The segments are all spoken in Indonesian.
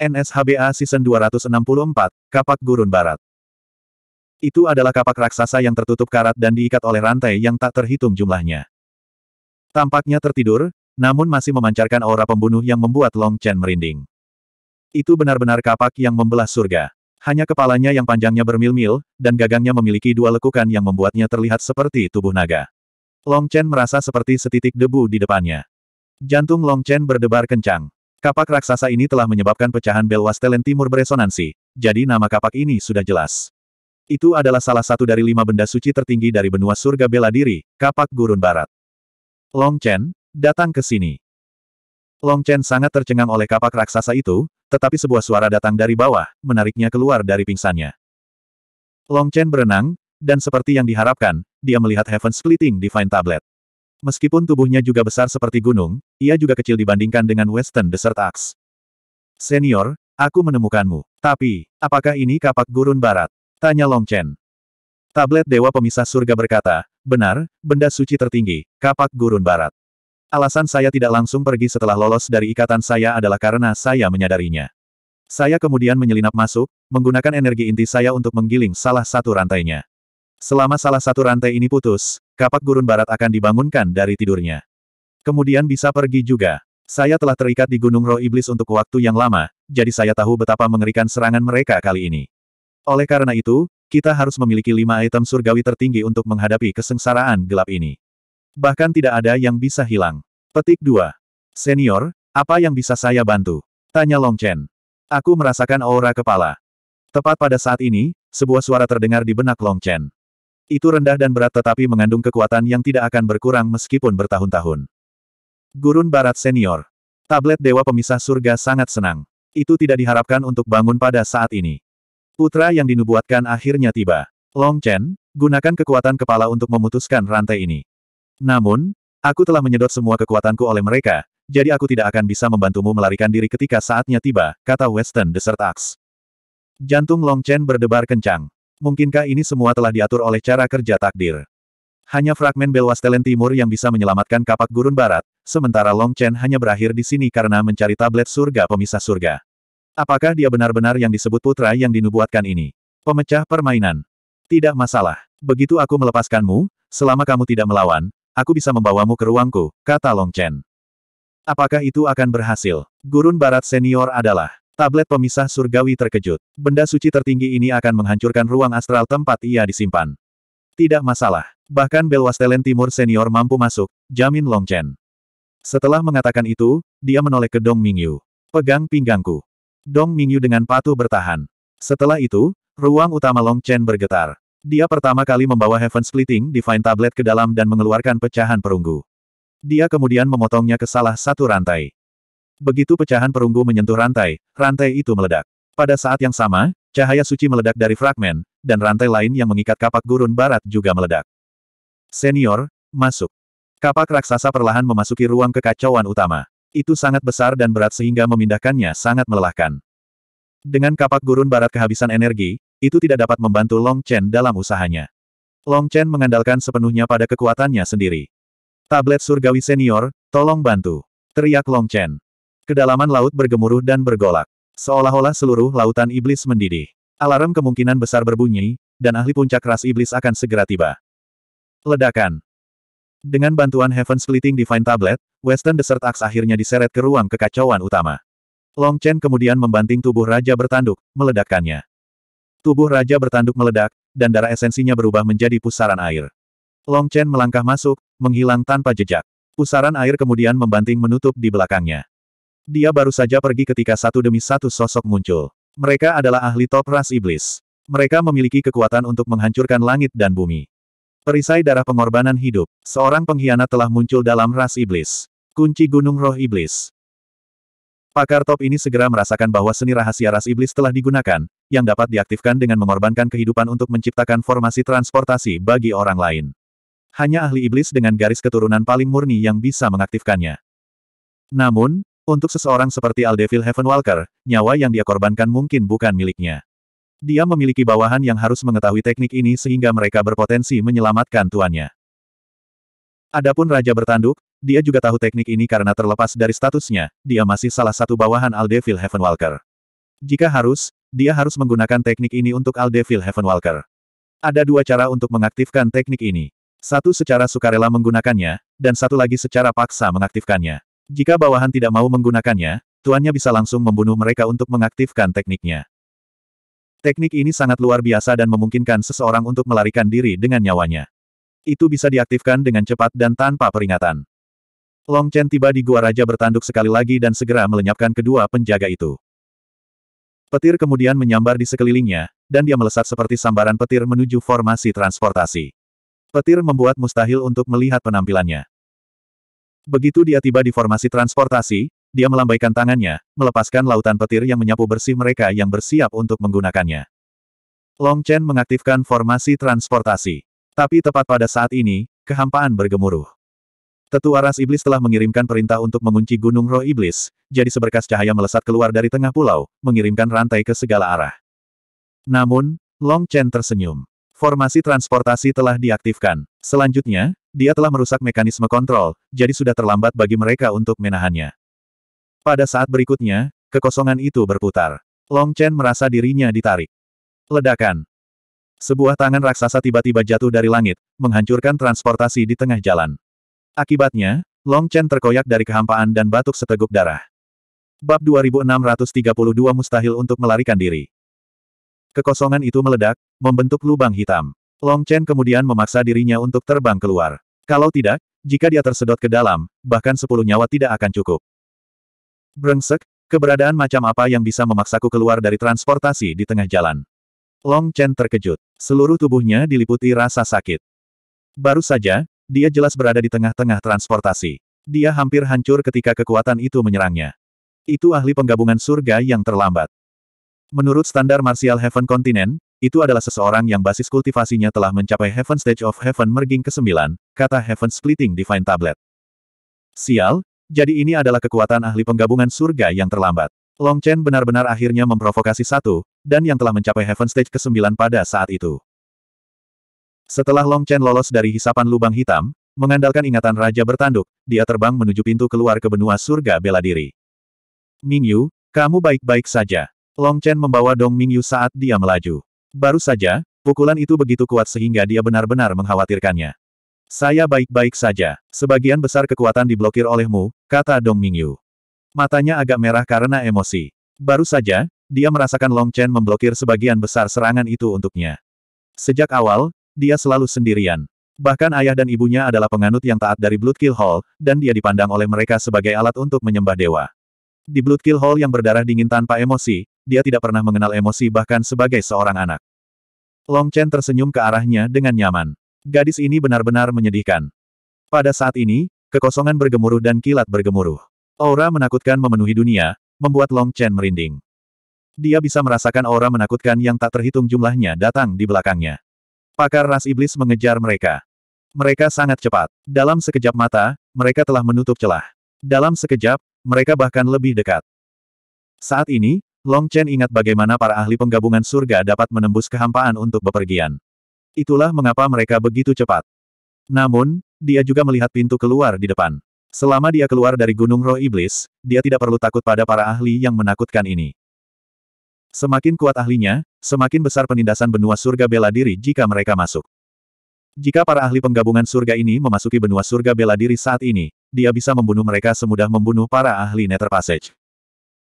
NSHBA Season 264, Kapak Gurun Barat. Itu adalah kapak raksasa yang tertutup karat dan diikat oleh rantai yang tak terhitung jumlahnya. Tampaknya tertidur, namun masih memancarkan aura pembunuh yang membuat Long Chen merinding. Itu benar-benar kapak yang membelah surga. Hanya kepalanya yang panjangnya bermil-mil, dan gagangnya memiliki dua lekukan yang membuatnya terlihat seperti tubuh naga. Long Chen merasa seperti setitik debu di depannya. Jantung Long Chen berdebar kencang. Kapak raksasa ini telah menyebabkan pecahan bel Wastelen Timur beresonansi, jadi nama kapak ini sudah jelas. Itu adalah salah satu dari lima benda suci tertinggi dari benua surga bela diri, kapak gurun barat. Long Chen, datang ke sini. Long Chen sangat tercengang oleh kapak raksasa itu, tetapi sebuah suara datang dari bawah, menariknya keluar dari pingsannya. Long Chen berenang, dan seperti yang diharapkan, dia melihat Heaven Splitting Divine Tablet. Meskipun tubuhnya juga besar seperti gunung, ia juga kecil dibandingkan dengan Western Desert Axe. Senior, aku menemukanmu. Tapi, apakah ini kapak gurun barat? Tanya Long Chen. Tablet Dewa Pemisah Surga berkata, benar, benda suci tertinggi, kapak gurun barat. Alasan saya tidak langsung pergi setelah lolos dari ikatan saya adalah karena saya menyadarinya. Saya kemudian menyelinap masuk, menggunakan energi inti saya untuk menggiling salah satu rantainya. Selama salah satu rantai ini putus, kapak gurun barat akan dibangunkan dari tidurnya. Kemudian bisa pergi juga. Saya telah terikat di Gunung Roh Iblis untuk waktu yang lama, jadi saya tahu betapa mengerikan serangan mereka kali ini. Oleh karena itu, kita harus memiliki lima item surgawi tertinggi untuk menghadapi kesengsaraan gelap ini. Bahkan tidak ada yang bisa hilang. Petik 2. Senior, apa yang bisa saya bantu? Tanya Long Chen. Aku merasakan aura kepala. Tepat pada saat ini, sebuah suara terdengar di benak Long Chen. Itu rendah dan berat tetapi mengandung kekuatan yang tidak akan berkurang meskipun bertahun-tahun. Gurun Barat Senior. Tablet Dewa Pemisah Surga sangat senang. Itu tidak diharapkan untuk bangun pada saat ini. Putra yang dinubuatkan akhirnya tiba. Long Chen, gunakan kekuatan kepala untuk memutuskan rantai ini. Namun, aku telah menyedot semua kekuatanku oleh mereka, jadi aku tidak akan bisa membantumu melarikan diri ketika saatnya tiba, kata Western Desert Axe. Jantung Long Chen berdebar kencang. Mungkinkah ini semua telah diatur oleh cara kerja takdir? Hanya fragmen Belwastelen Timur yang bisa menyelamatkan kapak gurun barat, sementara Long Chen hanya berakhir di sini karena mencari tablet surga pemisah surga. Apakah dia benar-benar yang disebut putra yang dinubuatkan ini? Pemecah permainan. Tidak masalah. Begitu aku melepaskanmu, selama kamu tidak melawan, aku bisa membawamu ke ruangku, kata Long Chen. Apakah itu akan berhasil? Gurun barat senior adalah Tablet pemisah surgawi terkejut. Benda suci tertinggi ini akan menghancurkan ruang astral tempat ia disimpan. Tidak masalah. Bahkan Belwastelen Timur senior mampu masuk, jamin Long Chen. Setelah mengatakan itu, dia menoleh ke Dong Mingyu. Pegang pinggangku. Dong Mingyu dengan patuh bertahan. Setelah itu, ruang utama Long Chen bergetar. Dia pertama kali membawa Heaven Splitting Divine Tablet ke dalam dan mengeluarkan pecahan perunggu. Dia kemudian memotongnya ke salah satu rantai. Begitu pecahan perunggu menyentuh rantai, rantai itu meledak. Pada saat yang sama, cahaya suci meledak dari fragmen, dan rantai lain yang mengikat kapak gurun barat juga meledak. Senior, masuk. Kapak raksasa perlahan memasuki ruang kekacauan utama. Itu sangat besar dan berat sehingga memindahkannya sangat melelahkan. Dengan kapak gurun barat kehabisan energi, itu tidak dapat membantu Long Chen dalam usahanya. Long Chen mengandalkan sepenuhnya pada kekuatannya sendiri. Tablet surgawi senior, tolong bantu. Teriak Long Chen. Kedalaman laut bergemuruh dan bergolak. Seolah-olah seluruh lautan iblis mendidih. Alarm kemungkinan besar berbunyi, dan ahli puncak ras iblis akan segera tiba. Ledakan. Dengan bantuan Heaven Splitting Divine Tablet, Western Desert Axe akhirnya diseret ke ruang kekacauan utama. Long Chen kemudian membanting tubuh Raja Bertanduk, meledakkannya. Tubuh Raja Bertanduk meledak, dan darah esensinya berubah menjadi pusaran air. Long Chen melangkah masuk, menghilang tanpa jejak. Pusaran air kemudian membanting menutup di belakangnya. Dia baru saja pergi ketika satu demi satu sosok muncul. Mereka adalah ahli top ras iblis. Mereka memiliki kekuatan untuk menghancurkan langit dan bumi. Perisai darah pengorbanan hidup, seorang pengkhianat telah muncul dalam ras iblis. Kunci Gunung Roh Iblis. Pakar top ini segera merasakan bahwa seni rahasia ras iblis telah digunakan, yang dapat diaktifkan dengan mengorbankan kehidupan untuk menciptakan formasi transportasi bagi orang lain. Hanya ahli iblis dengan garis keturunan paling murni yang bisa mengaktifkannya. Namun, untuk seseorang seperti Aldevil Walker, nyawa yang dia korbankan mungkin bukan miliknya. Dia memiliki bawahan yang harus mengetahui teknik ini sehingga mereka berpotensi menyelamatkan tuannya. Adapun Raja Bertanduk, dia juga tahu teknik ini karena terlepas dari statusnya, dia masih salah satu bawahan Aldevil Walker. Jika harus, dia harus menggunakan teknik ini untuk Aldevil Walker. Ada dua cara untuk mengaktifkan teknik ini. Satu secara sukarela menggunakannya, dan satu lagi secara paksa mengaktifkannya. Jika bawahan tidak mau menggunakannya, tuannya bisa langsung membunuh mereka untuk mengaktifkan tekniknya. Teknik ini sangat luar biasa dan memungkinkan seseorang untuk melarikan diri dengan nyawanya. Itu bisa diaktifkan dengan cepat dan tanpa peringatan. Long Chen tiba di Gua Raja bertanduk sekali lagi dan segera melenyapkan kedua penjaga itu. Petir kemudian menyambar di sekelilingnya, dan dia melesat seperti sambaran petir menuju formasi transportasi. Petir membuat mustahil untuk melihat penampilannya. Begitu dia tiba di formasi transportasi, dia melambaikan tangannya, melepaskan lautan petir yang menyapu bersih mereka yang bersiap untuk menggunakannya. Long Chen mengaktifkan formasi transportasi. Tapi tepat pada saat ini, kehampaan bergemuruh. Tetua Ras Iblis telah mengirimkan perintah untuk mengunci Gunung Roh Iblis, jadi seberkas cahaya melesat keluar dari tengah pulau, mengirimkan rantai ke segala arah. Namun, Long Chen tersenyum. Formasi transportasi telah diaktifkan. Selanjutnya, dia telah merusak mekanisme kontrol, jadi sudah terlambat bagi mereka untuk menahannya. Pada saat berikutnya, kekosongan itu berputar. Long Chen merasa dirinya ditarik. Ledakan. Sebuah tangan raksasa tiba-tiba jatuh dari langit, menghancurkan transportasi di tengah jalan. Akibatnya, Long Chen terkoyak dari kehampaan dan batuk seteguk darah. Bab 2632 mustahil untuk melarikan diri. Kekosongan itu meledak, membentuk lubang hitam. Long Chen kemudian memaksa dirinya untuk terbang keluar. Kalau tidak, jika dia tersedot ke dalam, bahkan sepuluh nyawa tidak akan cukup. Brengsek, keberadaan macam apa yang bisa memaksaku keluar dari transportasi di tengah jalan? Long Chen terkejut. Seluruh tubuhnya diliputi rasa sakit. Baru saja, dia jelas berada di tengah-tengah transportasi. Dia hampir hancur ketika kekuatan itu menyerangnya. Itu ahli penggabungan surga yang terlambat. Menurut standar martial Heaven Continent, itu adalah seseorang yang basis kultivasinya telah mencapai Heaven Stage of Heaven Merging ke-9, kata Heaven Splitting Divine Tablet. Sial, jadi ini adalah kekuatan ahli penggabungan surga yang terlambat. Long Chen benar-benar akhirnya memprovokasi satu, dan yang telah mencapai Heaven Stage ke-9 pada saat itu. Setelah Long Chen lolos dari hisapan lubang hitam, mengandalkan ingatan Raja bertanduk, dia terbang menuju pintu keluar ke benua surga bela diri. Mingyu, kamu baik-baik saja. Long Chen membawa Dong Mingyu saat dia melaju. Baru saja, pukulan itu begitu kuat sehingga dia benar-benar mengkhawatirkannya. Saya baik-baik saja. Sebagian besar kekuatan diblokir olehmu, kata Dong Mingyu. Matanya agak merah karena emosi. Baru saja, dia merasakan Long Chen memblokir sebagian besar serangan itu untuknya. Sejak awal, dia selalu sendirian. Bahkan ayah dan ibunya adalah penganut yang taat dari Blood Kill Hall, dan dia dipandang oleh mereka sebagai alat untuk menyembah dewa. Di Blood Kill Hall yang berdarah dingin tanpa emosi, dia tidak pernah mengenal emosi bahkan sebagai seorang anak. Long Chen tersenyum ke arahnya dengan nyaman. Gadis ini benar-benar menyedihkan. Pada saat ini, kekosongan bergemuruh dan kilat bergemuruh. Aura menakutkan memenuhi dunia, membuat Long Chen merinding. Dia bisa merasakan aura menakutkan yang tak terhitung jumlahnya datang di belakangnya. Pakar ras iblis mengejar mereka. Mereka sangat cepat. Dalam sekejap mata, mereka telah menutup celah. Dalam sekejap, mereka bahkan lebih dekat. Saat ini, Long Chen ingat bagaimana para ahli penggabungan surga dapat menembus kehampaan untuk bepergian. Itulah mengapa mereka begitu cepat. Namun, dia juga melihat pintu keluar di depan. Selama dia keluar dari Gunung Roh Iblis, dia tidak perlu takut pada para ahli yang menakutkan ini. Semakin kuat ahlinya, semakin besar penindasan benua surga bela diri jika mereka masuk. Jika para ahli penggabungan surga ini memasuki benua surga bela diri saat ini, dia bisa membunuh mereka semudah membunuh para ahli Nether Passage.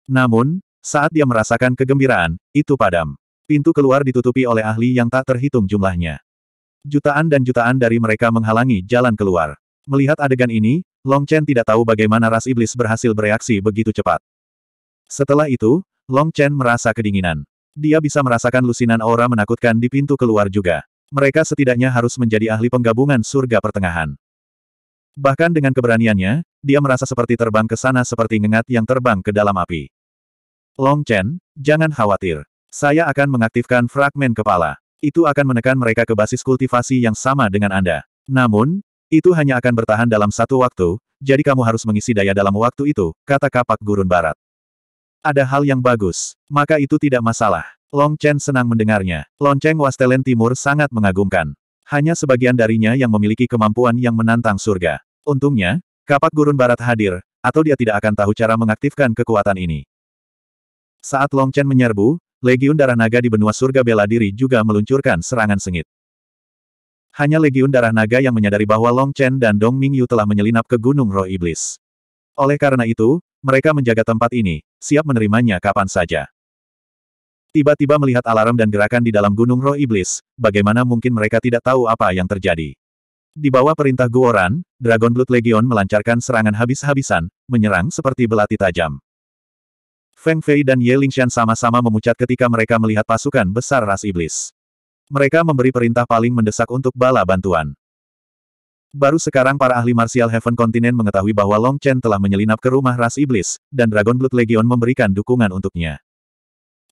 Namun, saat dia merasakan kegembiraan, itu padam. Pintu keluar ditutupi oleh ahli yang tak terhitung jumlahnya. Jutaan dan jutaan dari mereka menghalangi jalan keluar. Melihat adegan ini, Long Chen tidak tahu bagaimana ras iblis berhasil bereaksi begitu cepat. Setelah itu, Long Chen merasa kedinginan. Dia bisa merasakan lusinan aura menakutkan di pintu keluar juga. Mereka setidaknya harus menjadi ahli penggabungan surga pertengahan. Bahkan dengan keberaniannya, dia merasa seperti terbang ke sana seperti ngengat yang terbang ke dalam api. Long Chen, jangan khawatir. Saya akan mengaktifkan fragmen kepala. Itu akan menekan mereka ke basis kultivasi yang sama dengan Anda. Namun, itu hanya akan bertahan dalam satu waktu, jadi kamu harus mengisi daya dalam waktu itu, kata kapak gurun barat. Ada hal yang bagus, maka itu tidak masalah. Long Chen senang mendengarnya. Lonceng Wastelen Timur sangat mengagumkan. Hanya sebagian darinya yang memiliki kemampuan yang menantang surga. Untungnya, kapak gurun barat hadir, atau dia tidak akan tahu cara mengaktifkan kekuatan ini. Saat Long Chen menyerbu, Legiun Darah Naga di benua surga bela diri juga meluncurkan serangan sengit. Hanya Legiun Darah Naga yang menyadari bahwa Long Chen dan Dong Mingyu telah menyelinap ke Gunung Roh Iblis. Oleh karena itu, mereka menjaga tempat ini, siap menerimanya kapan saja. Tiba-tiba melihat alarm dan gerakan di dalam Gunung Roh Iblis, bagaimana mungkin mereka tidak tahu apa yang terjadi. Di bawah perintah Guoran, Dragon Blood Legion melancarkan serangan habis-habisan, menyerang seperti belati tajam. Feng Fei dan Ye Lingshan sama-sama memucat ketika mereka melihat pasukan besar ras iblis. Mereka memberi perintah paling mendesak untuk bala bantuan. Baru sekarang para ahli martial Heaven Continent mengetahui bahwa Long Chen telah menyelinap ke rumah ras iblis, dan Dragon Blood Legion memberikan dukungan untuknya.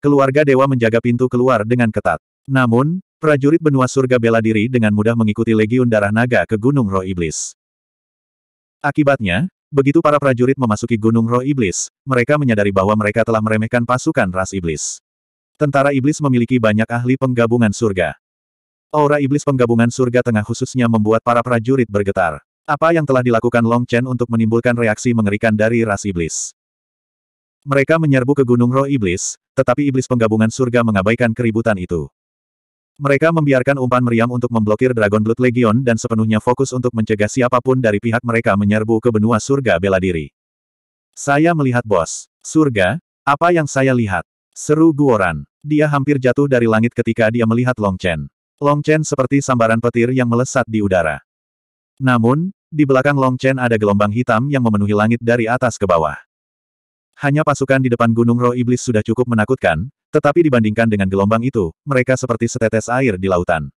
Keluarga dewa menjaga pintu keluar dengan ketat. Namun, prajurit benua surga bela diri dengan mudah mengikuti Legiun Darah Naga ke Gunung Roh Iblis. Akibatnya, Begitu para prajurit memasuki Gunung Roh Iblis, mereka menyadari bahwa mereka telah meremehkan pasukan ras iblis. Tentara iblis memiliki banyak ahli penggabungan surga. Aura iblis penggabungan surga tengah khususnya membuat para prajurit bergetar. Apa yang telah dilakukan Long Chen untuk menimbulkan reaksi mengerikan dari ras iblis? Mereka menyerbu ke Gunung Roh Iblis, tetapi iblis penggabungan surga mengabaikan keributan itu. Mereka membiarkan umpan meriam untuk memblokir Dragon Blood Legion dan sepenuhnya fokus untuk mencegah siapapun dari pihak mereka menyerbu ke benua surga bela diri. Saya melihat bos. Surga? Apa yang saya lihat? Seru Guoran. Dia hampir jatuh dari langit ketika dia melihat Long Chen. Long Chen seperti sambaran petir yang melesat di udara. Namun, di belakang Long Chen ada gelombang hitam yang memenuhi langit dari atas ke bawah. Hanya pasukan di depan Gunung Roh Iblis sudah cukup menakutkan, tetapi dibandingkan dengan gelombang itu, mereka seperti setetes air di lautan.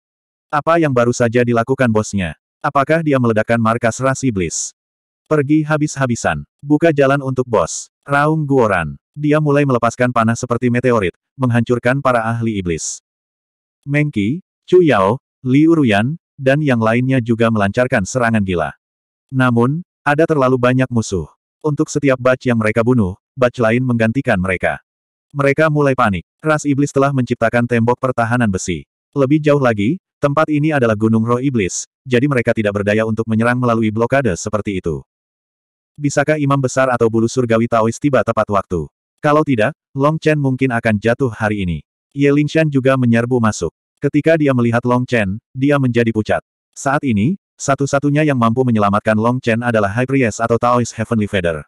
Apa yang baru saja dilakukan bosnya? Apakah dia meledakkan markas ras iblis? Pergi habis-habisan. Buka jalan untuk bos. Raung Guoran. Dia mulai melepaskan panah seperti meteorit, menghancurkan para ahli iblis. Mengki, Chu Yao, Liu Ruyan, dan yang lainnya juga melancarkan serangan gila. Namun, ada terlalu banyak musuh. Untuk setiap batch yang mereka bunuh, batch lain menggantikan mereka. Mereka mulai panik. Ras iblis telah menciptakan tembok pertahanan besi. Lebih jauh lagi, tempat ini adalah gunung roh iblis, jadi mereka tidak berdaya untuk menyerang melalui blokade seperti itu. Bisakah imam besar atau bulu surgawi Taois tiba tepat waktu? Kalau tidak, Long Chen mungkin akan jatuh hari ini. Ye Lingshan juga menyerbu masuk. Ketika dia melihat Long Chen, dia menjadi pucat. Saat ini, satu-satunya yang mampu menyelamatkan Long Chen adalah High Priest atau Taois Heavenly Feather.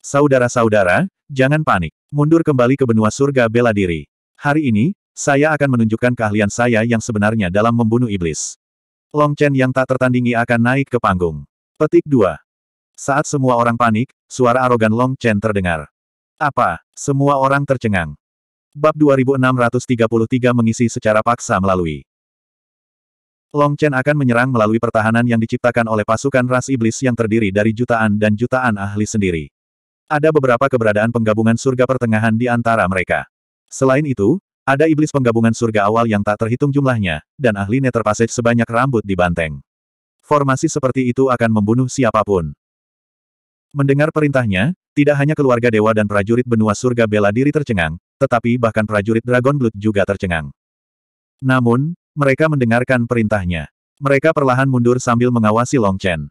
Saudara-saudara, Jangan panik. Mundur kembali ke benua surga bela diri. Hari ini, saya akan menunjukkan keahlian saya yang sebenarnya dalam membunuh iblis. Long Chen yang tak tertandingi akan naik ke panggung. Petik 2. Saat semua orang panik, suara arogan Long Chen terdengar. Apa? Semua orang tercengang. Bab 2633 mengisi secara paksa melalui Long Chen akan menyerang melalui pertahanan yang diciptakan oleh pasukan ras iblis yang terdiri dari jutaan dan jutaan ahli sendiri. Ada beberapa keberadaan penggabungan surga pertengahan di antara mereka. Selain itu, ada iblis penggabungan surga awal yang tak terhitung jumlahnya, dan ahli Nether Passage sebanyak rambut di banteng. Formasi seperti itu akan membunuh siapapun. Mendengar perintahnya, tidak hanya keluarga dewa dan prajurit benua surga bela diri tercengang, tetapi bahkan prajurit Dragon Blood juga tercengang. Namun, mereka mendengarkan perintahnya. Mereka perlahan mundur sambil mengawasi Long Chen.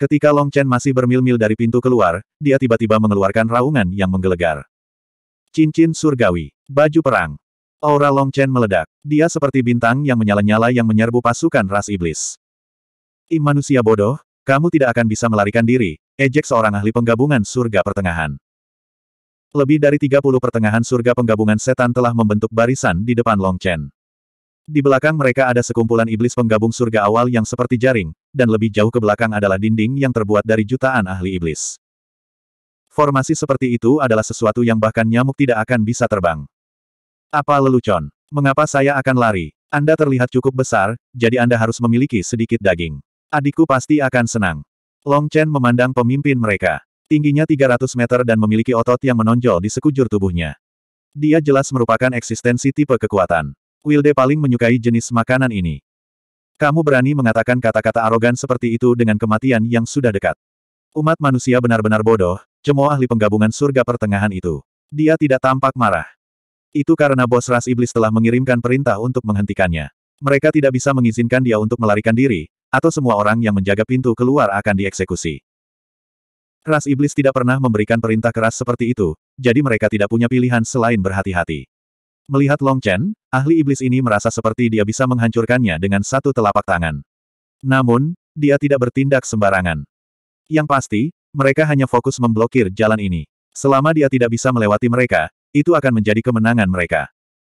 Ketika Long Chen masih bermil-mil dari pintu keluar, dia tiba-tiba mengeluarkan raungan yang menggelegar. Cincin surgawi. Baju perang. Aura Long Chen meledak. Dia seperti bintang yang menyala-nyala yang menyerbu pasukan ras iblis. I manusia bodoh, kamu tidak akan bisa melarikan diri, ejek seorang ahli penggabungan surga pertengahan. Lebih dari 30 pertengahan surga penggabungan setan telah membentuk barisan di depan Long Chen. Di belakang mereka ada sekumpulan iblis penggabung surga awal yang seperti jaring, dan lebih jauh ke belakang adalah dinding yang terbuat dari jutaan ahli iblis. Formasi seperti itu adalah sesuatu yang bahkan nyamuk tidak akan bisa terbang. Apa lelucon? Mengapa saya akan lari? Anda terlihat cukup besar, jadi Anda harus memiliki sedikit daging. Adikku pasti akan senang. Long Chen memandang pemimpin mereka. Tingginya 300 meter dan memiliki otot yang menonjol di sekujur tubuhnya. Dia jelas merupakan eksistensi tipe kekuatan. Wilde paling menyukai jenis makanan ini. Kamu berani mengatakan kata-kata arogan seperti itu dengan kematian yang sudah dekat. Umat manusia benar-benar bodoh, cemooh ahli penggabungan surga pertengahan itu. Dia tidak tampak marah. Itu karena bos ras iblis telah mengirimkan perintah untuk menghentikannya. Mereka tidak bisa mengizinkan dia untuk melarikan diri, atau semua orang yang menjaga pintu keluar akan dieksekusi. Ras iblis tidak pernah memberikan perintah keras seperti itu, jadi mereka tidak punya pilihan selain berhati-hati. Melihat Long Chen, ahli iblis ini merasa seperti dia bisa menghancurkannya dengan satu telapak tangan. Namun, dia tidak bertindak sembarangan. Yang pasti, mereka hanya fokus memblokir jalan ini. Selama dia tidak bisa melewati mereka, itu akan menjadi kemenangan mereka.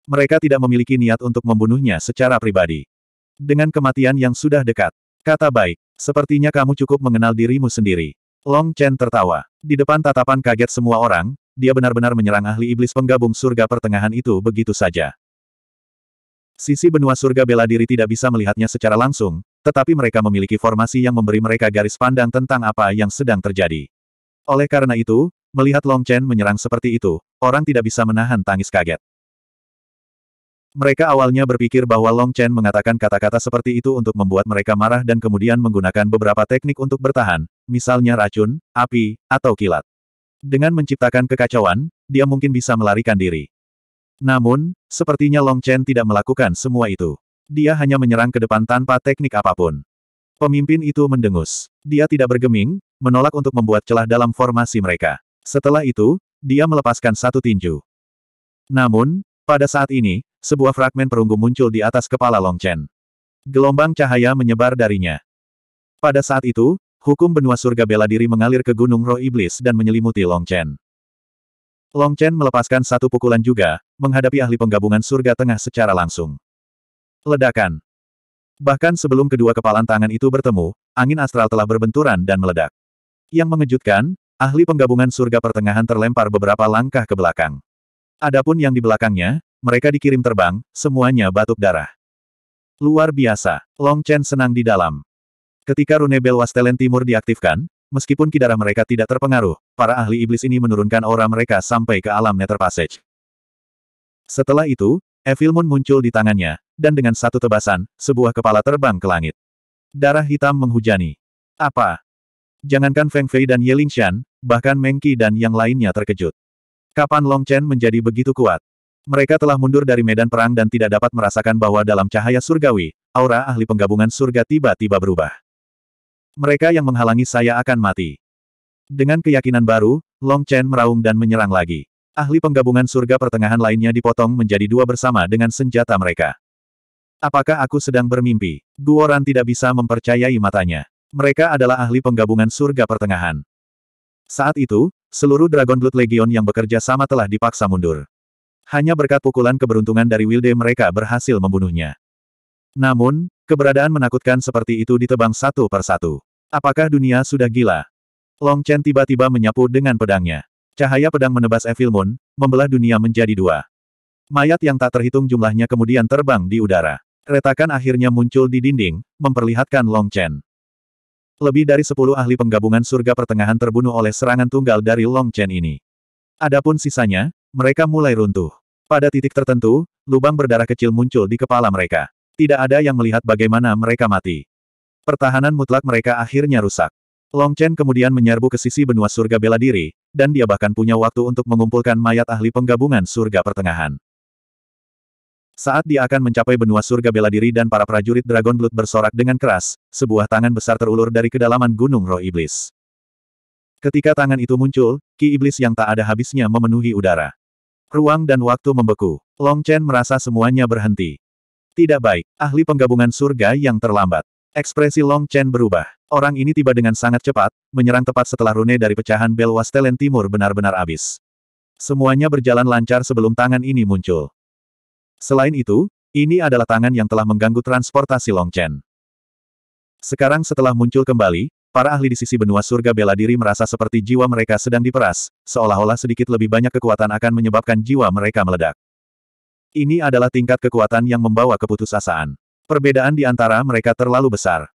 Mereka tidak memiliki niat untuk membunuhnya secara pribadi. Dengan kematian yang sudah dekat, kata baik, sepertinya kamu cukup mengenal dirimu sendiri. Long Chen tertawa. Di depan tatapan kaget semua orang, dia benar-benar menyerang ahli iblis penggabung surga pertengahan itu begitu saja. Sisi benua surga bela diri tidak bisa melihatnya secara langsung, tetapi mereka memiliki formasi yang memberi mereka garis pandang tentang apa yang sedang terjadi. Oleh karena itu, melihat Long Chen menyerang seperti itu, orang tidak bisa menahan tangis kaget. Mereka awalnya berpikir bahwa Long Chen mengatakan kata-kata seperti itu untuk membuat mereka marah dan kemudian menggunakan beberapa teknik untuk bertahan, misalnya racun, api, atau kilat. Dengan menciptakan kekacauan, dia mungkin bisa melarikan diri. Namun, sepertinya Long Chen tidak melakukan semua itu. Dia hanya menyerang ke depan tanpa teknik apapun. Pemimpin itu mendengus. Dia tidak bergeming, menolak untuk membuat celah dalam formasi mereka. Setelah itu, dia melepaskan satu tinju. Namun, pada saat ini, sebuah fragmen perunggu muncul di atas kepala Long Chen. Gelombang cahaya menyebar darinya. Pada saat itu, Hukum benua surga bela diri mengalir ke gunung roh iblis dan menyelimuti Long Chen. Long Chen melepaskan satu pukulan juga, menghadapi ahli penggabungan surga tengah secara langsung. Ledakan. Bahkan sebelum kedua kepalan tangan itu bertemu, angin astral telah berbenturan dan meledak. Yang mengejutkan, ahli penggabungan surga pertengahan terlempar beberapa langkah ke belakang. Adapun yang di belakangnya, mereka dikirim terbang, semuanya batuk darah. Luar biasa, Long Chen senang di dalam. Ketika rune Belwas Timur diaktifkan, meskipun kidara mereka tidak terpengaruh, para ahli iblis ini menurunkan aura mereka sampai ke alam Nether Passage. Setelah itu, Evil Moon muncul di tangannya, dan dengan satu tebasan, sebuah kepala terbang ke langit. Darah hitam menghujani. Apa? Jangankan Feng Fei dan Ye Lingshan, bahkan Meng Qi dan yang lainnya terkejut. Kapan Long Chen menjadi begitu kuat? Mereka telah mundur dari medan perang dan tidak dapat merasakan bahwa dalam cahaya surgawi, aura ahli penggabungan surga tiba-tiba berubah. Mereka yang menghalangi saya akan mati. Dengan keyakinan baru, Long Chen meraung dan menyerang lagi. Ahli penggabungan surga pertengahan lainnya dipotong menjadi dua bersama dengan senjata mereka. Apakah aku sedang bermimpi? Guoran tidak bisa mempercayai matanya. Mereka adalah ahli penggabungan surga pertengahan. Saat itu, seluruh Dragon Blood Legion yang bekerja sama telah dipaksa mundur. Hanya berkat pukulan keberuntungan dari Wilde mereka berhasil membunuhnya. Namun, Keberadaan menakutkan seperti itu ditebang satu per satu. Apakah dunia sudah gila? Long Chen tiba-tiba menyapu dengan pedangnya. Cahaya pedang menebas Evil Moon, membelah dunia menjadi dua. Mayat yang tak terhitung jumlahnya kemudian terbang di udara. Retakan akhirnya muncul di dinding, memperlihatkan Long Chen. Lebih dari sepuluh ahli penggabungan surga pertengahan terbunuh oleh serangan tunggal dari Long Chen ini. Adapun sisanya, mereka mulai runtuh. Pada titik tertentu, lubang berdarah kecil muncul di kepala mereka. Tidak ada yang melihat bagaimana mereka mati. Pertahanan mutlak mereka akhirnya rusak. Long Chen kemudian menyerbu ke sisi benua surga bela diri, dan dia bahkan punya waktu untuk mengumpulkan mayat ahli penggabungan surga pertengahan. Saat dia akan mencapai benua surga bela diri dan para prajurit Dragon Blood bersorak dengan keras, sebuah tangan besar terulur dari kedalaman gunung roh iblis. Ketika tangan itu muncul, ki iblis yang tak ada habisnya memenuhi udara. Ruang dan waktu membeku. Long Chen merasa semuanya berhenti. Tidak baik, ahli penggabungan surga yang terlambat. Ekspresi Long Chen berubah. Orang ini tiba dengan sangat cepat, menyerang tepat setelah rune dari pecahan bel Wastelen Timur benar-benar habis. Semuanya berjalan lancar sebelum tangan ini muncul. Selain itu, ini adalah tangan yang telah mengganggu transportasi Long Chen. Sekarang setelah muncul kembali, Para ahli di sisi benua surga bela diri merasa seperti jiwa mereka sedang diperas, seolah-olah sedikit lebih banyak kekuatan akan menyebabkan jiwa mereka meledak. Ini adalah tingkat kekuatan yang membawa keputusasaan. Perbedaan di antara mereka terlalu besar.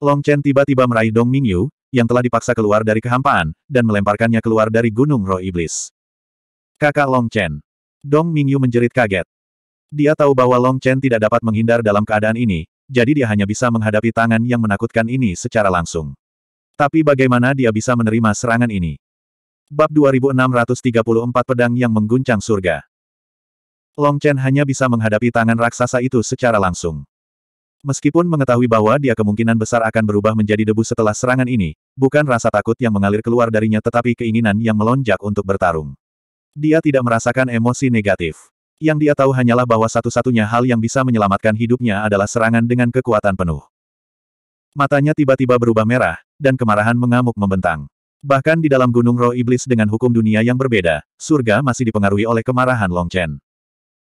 Long Chen tiba-tiba meraih Dong Mingyu, yang telah dipaksa keluar dari kehampaan, dan melemparkannya keluar dari gunung roh iblis. Kakak Long Chen. Dong Mingyu menjerit kaget. Dia tahu bahwa Long Chen tidak dapat menghindar dalam keadaan ini, jadi dia hanya bisa menghadapi tangan yang menakutkan ini secara langsung. Tapi bagaimana dia bisa menerima serangan ini? Bab 2634 Pedang yang mengguncang surga Long Chen hanya bisa menghadapi tangan raksasa itu secara langsung. Meskipun mengetahui bahwa dia kemungkinan besar akan berubah menjadi debu setelah serangan ini, bukan rasa takut yang mengalir keluar darinya tetapi keinginan yang melonjak untuk bertarung. Dia tidak merasakan emosi negatif. Yang dia tahu hanyalah bahwa satu-satunya hal yang bisa menyelamatkan hidupnya adalah serangan dengan kekuatan penuh. Matanya tiba-tiba berubah merah, dan kemarahan mengamuk membentang. Bahkan di dalam gunung roh iblis dengan hukum dunia yang berbeda, surga masih dipengaruhi oleh kemarahan Long Chen.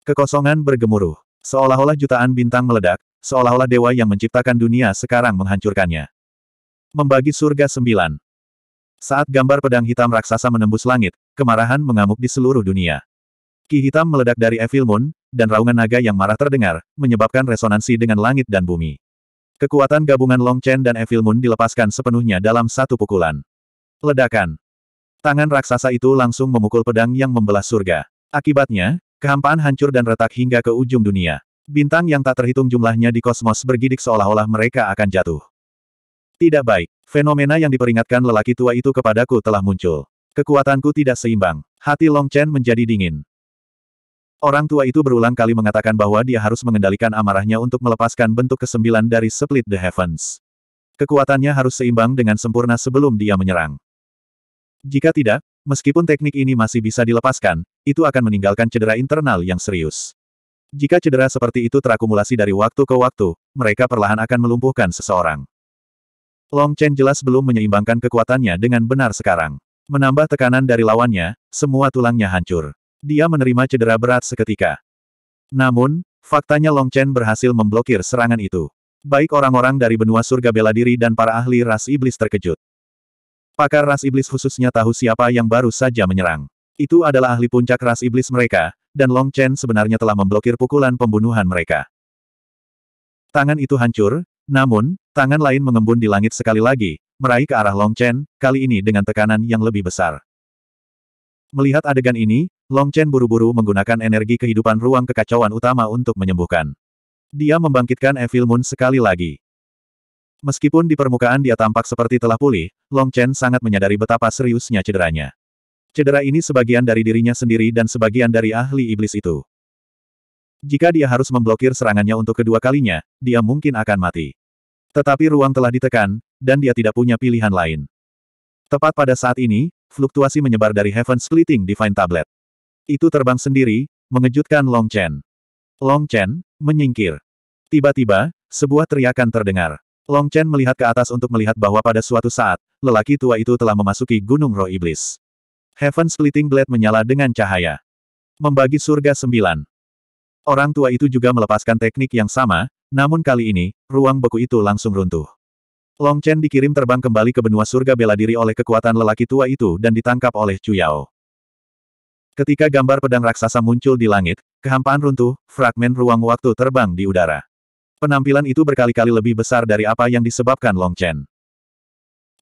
Kekosongan bergemuruh. Seolah-olah jutaan bintang meledak, seolah-olah dewa yang menciptakan dunia sekarang menghancurkannya. Membagi surga sembilan. Saat gambar pedang hitam raksasa menembus langit, kemarahan mengamuk di seluruh dunia. Ki hitam meledak dari Evil Moon, dan raungan naga yang marah terdengar, menyebabkan resonansi dengan langit dan bumi. Kekuatan gabungan Long Chen dan Evil Moon dilepaskan sepenuhnya dalam satu pukulan. Ledakan. Tangan raksasa itu langsung memukul pedang yang membelah surga. Akibatnya, Kehampaan hancur dan retak hingga ke ujung dunia. Bintang yang tak terhitung jumlahnya di kosmos bergidik seolah-olah mereka akan jatuh. Tidak baik. Fenomena yang diperingatkan lelaki tua itu kepadaku telah muncul. Kekuatanku tidak seimbang. Hati Long Chen menjadi dingin. Orang tua itu berulang kali mengatakan bahwa dia harus mengendalikan amarahnya untuk melepaskan bentuk kesembilan dari Split the Heavens. Kekuatannya harus seimbang dengan sempurna sebelum dia menyerang. Jika tidak, meskipun teknik ini masih bisa dilepaskan, itu akan meninggalkan cedera internal yang serius. Jika cedera seperti itu terakumulasi dari waktu ke waktu, mereka perlahan akan melumpuhkan seseorang. Long Chen jelas belum menyeimbangkan kekuatannya dengan benar sekarang. Menambah tekanan dari lawannya, semua tulangnya hancur. Dia menerima cedera berat seketika. Namun, faktanya Long Chen berhasil memblokir serangan itu. Baik orang-orang dari benua surga bela diri dan para ahli ras iblis terkejut. Pakar ras iblis khususnya tahu siapa yang baru saja menyerang. Itu adalah ahli puncak ras iblis mereka, dan Long Chen sebenarnya telah memblokir pukulan pembunuhan mereka. Tangan itu hancur, namun, tangan lain mengembun di langit sekali lagi, meraih ke arah Long Chen, kali ini dengan tekanan yang lebih besar. Melihat adegan ini, Long Chen buru-buru menggunakan energi kehidupan ruang kekacauan utama untuk menyembuhkan. Dia membangkitkan Evil Moon sekali lagi. Meskipun di permukaan dia tampak seperti telah pulih, Long Chen sangat menyadari betapa seriusnya cederanya. Cedera ini sebagian dari dirinya sendiri dan sebagian dari ahli iblis itu. Jika dia harus memblokir serangannya untuk kedua kalinya, dia mungkin akan mati. Tetapi ruang telah ditekan, dan dia tidak punya pilihan lain. Tepat pada saat ini, fluktuasi menyebar dari Heaven Splitting Divine Tablet. Itu terbang sendiri, mengejutkan Long Chen. Long Chen, menyingkir. Tiba-tiba, sebuah teriakan terdengar. Long Chen melihat ke atas untuk melihat bahwa pada suatu saat, lelaki tua itu telah memasuki Gunung Roh Iblis. Heaven Splitting Blade menyala dengan cahaya. Membagi surga sembilan. Orang tua itu juga melepaskan teknik yang sama, namun kali ini, ruang beku itu langsung runtuh. Long Chen dikirim terbang kembali ke benua surga bela diri oleh kekuatan lelaki tua itu dan ditangkap oleh Chu Yao. Ketika gambar pedang raksasa muncul di langit, kehampaan runtuh, fragmen ruang waktu terbang di udara. Penampilan itu berkali-kali lebih besar dari apa yang disebabkan Long Chen.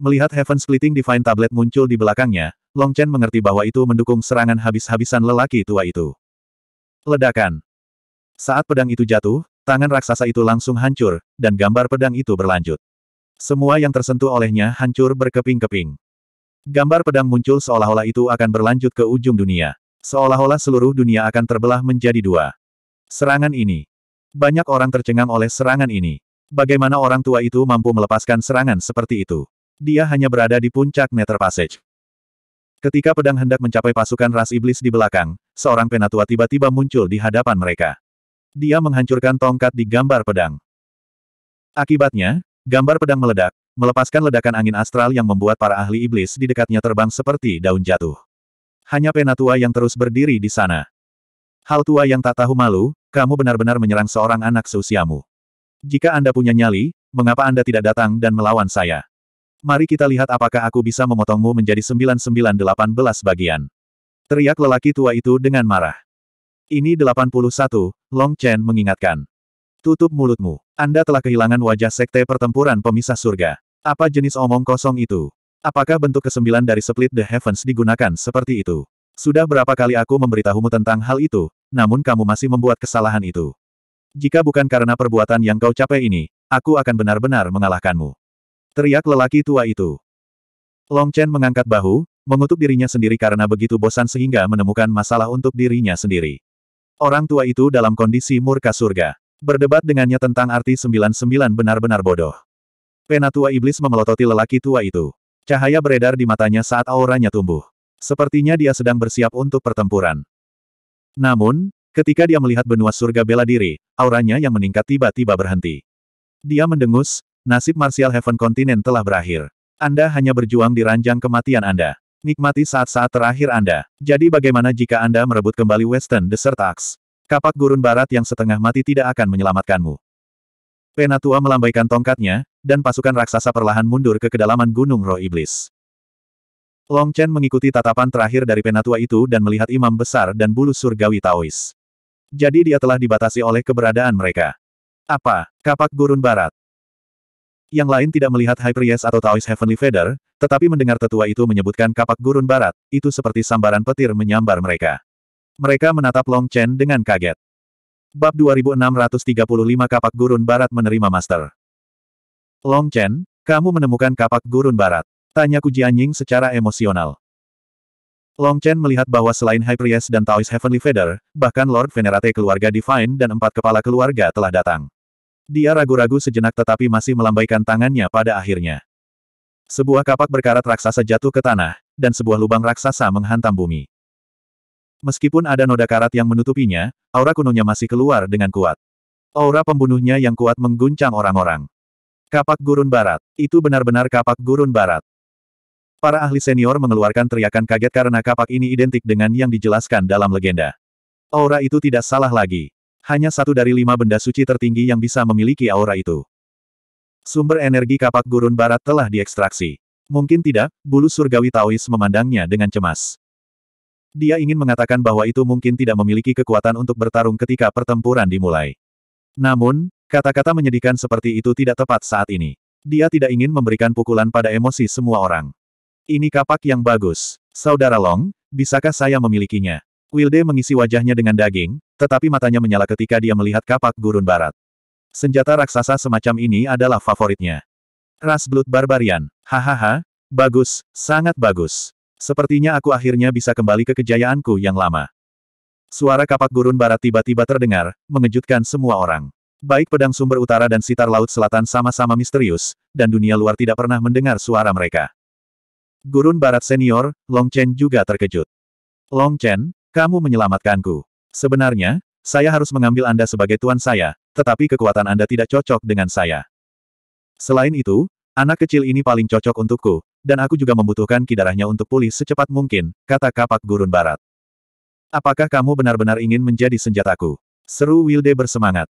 Melihat Heaven Splitting Divine Tablet muncul di belakangnya, Long Chen mengerti bahwa itu mendukung serangan habis-habisan lelaki tua itu. Ledakan. Saat pedang itu jatuh, tangan raksasa itu langsung hancur, dan gambar pedang itu berlanjut. Semua yang tersentuh olehnya hancur berkeping-keping. Gambar pedang muncul seolah-olah itu akan berlanjut ke ujung dunia. Seolah-olah seluruh dunia akan terbelah menjadi dua. Serangan ini. Banyak orang tercengang oleh serangan ini. Bagaimana orang tua itu mampu melepaskan serangan seperti itu? Dia hanya berada di puncak Nether Passage. Ketika pedang hendak mencapai pasukan ras iblis di belakang, seorang penatua tiba-tiba muncul di hadapan mereka. Dia menghancurkan tongkat di gambar pedang. Akibatnya, gambar pedang meledak, melepaskan ledakan angin astral yang membuat para ahli iblis di dekatnya terbang seperti daun jatuh. Hanya penatua yang terus berdiri di sana. Hal tua yang tak tahu malu, kamu benar-benar menyerang seorang anak seusiamu. Jika Anda punya nyali, mengapa Anda tidak datang dan melawan saya? Mari kita lihat apakah aku bisa memotongmu menjadi sembilan sembilan delapan belas bagian. Teriak lelaki tua itu dengan marah. Ini delapan puluh satu, Long Chen mengingatkan. Tutup mulutmu. Anda telah kehilangan wajah sekte pertempuran pemisah surga. Apa jenis omong kosong itu? Apakah bentuk kesembilan dari Split the Heavens digunakan seperti itu? Sudah berapa kali aku memberitahumu tentang hal itu, namun kamu masih membuat kesalahan itu. Jika bukan karena perbuatan yang kau capai ini, aku akan benar-benar mengalahkanmu. Teriak lelaki tua itu. Long Chen mengangkat bahu, mengutuk dirinya sendiri karena begitu bosan sehingga menemukan masalah untuk dirinya sendiri. Orang tua itu dalam kondisi murka surga. Berdebat dengannya tentang arti 99 benar-benar bodoh. Penatua iblis memelototi lelaki tua itu. Cahaya beredar di matanya saat auranya tumbuh. Sepertinya dia sedang bersiap untuk pertempuran. Namun, ketika dia melihat benua surga bela diri, auranya yang meningkat tiba-tiba berhenti. Dia mendengus, Nasib Martial Heaven Continent telah berakhir. Anda hanya berjuang di ranjang kematian Anda. Nikmati saat-saat terakhir Anda. Jadi bagaimana jika Anda merebut kembali Western Desert Axe? Kapak gurun barat yang setengah mati tidak akan menyelamatkanmu. Penatua melambaikan tongkatnya, dan pasukan raksasa perlahan mundur ke kedalaman Gunung Roh Iblis. Long Chen mengikuti tatapan terakhir dari penatua itu dan melihat imam besar dan bulu surgawi Taois. Jadi dia telah dibatasi oleh keberadaan mereka. Apa, kapak gurun barat? Yang lain tidak melihat High Priest atau Taoist Heavenly Feather, tetapi mendengar tetua itu menyebutkan kapak gurun barat, itu seperti sambaran petir menyambar mereka. Mereka menatap Long Chen dengan kaget. Bab 2635 Kapak Gurun Barat menerima Master. Long Chen, kamu menemukan kapak gurun barat. Tanya Kuji Anjing secara emosional. Long Chen melihat bahwa selain High Priest dan Taoist Heavenly Feather, bahkan Lord Venerate keluarga Divine dan empat kepala keluarga telah datang. Dia ragu-ragu sejenak tetapi masih melambaikan tangannya pada akhirnya. Sebuah kapak berkarat raksasa jatuh ke tanah, dan sebuah lubang raksasa menghantam bumi. Meskipun ada noda karat yang menutupinya, aura kunonya masih keluar dengan kuat. Aura pembunuhnya yang kuat mengguncang orang-orang. Kapak gurun barat, itu benar-benar kapak gurun barat. Para ahli senior mengeluarkan teriakan kaget karena kapak ini identik dengan yang dijelaskan dalam legenda. Aura itu tidak salah lagi hanya satu dari lima benda suci tertinggi yang bisa memiliki aura itu. Sumber energi kapak gurun barat telah diekstraksi. Mungkin tidak, bulu surgawi Taois memandangnya dengan cemas. Dia ingin mengatakan bahwa itu mungkin tidak memiliki kekuatan untuk bertarung ketika pertempuran dimulai. Namun, kata-kata menyedihkan seperti itu tidak tepat saat ini. Dia tidak ingin memberikan pukulan pada emosi semua orang. Ini kapak yang bagus. Saudara Long, bisakah saya memilikinya? Wilde mengisi wajahnya dengan daging, tetapi matanya menyala ketika dia melihat kapak gurun barat. Senjata raksasa semacam ini adalah favoritnya. Ras Blood Barbarian. Hahaha, bagus, sangat bagus. Sepertinya aku akhirnya bisa kembali ke kejayaanku yang lama. Suara kapak gurun barat tiba-tiba terdengar, mengejutkan semua orang. Baik pedang sumber utara dan sitar laut selatan sama-sama misterius, dan dunia luar tidak pernah mendengar suara mereka. Gurun barat senior, Long Chen juga terkejut. Long Chen, kamu menyelamatkanku. Sebenarnya, saya harus mengambil Anda sebagai tuan saya, tetapi kekuatan Anda tidak cocok dengan saya. Selain itu, anak kecil ini paling cocok untukku, dan aku juga membutuhkan kidarahnya untuk pulih secepat mungkin, kata kapak gurun barat. Apakah kamu benar-benar ingin menjadi senjataku? Seru Wilde bersemangat.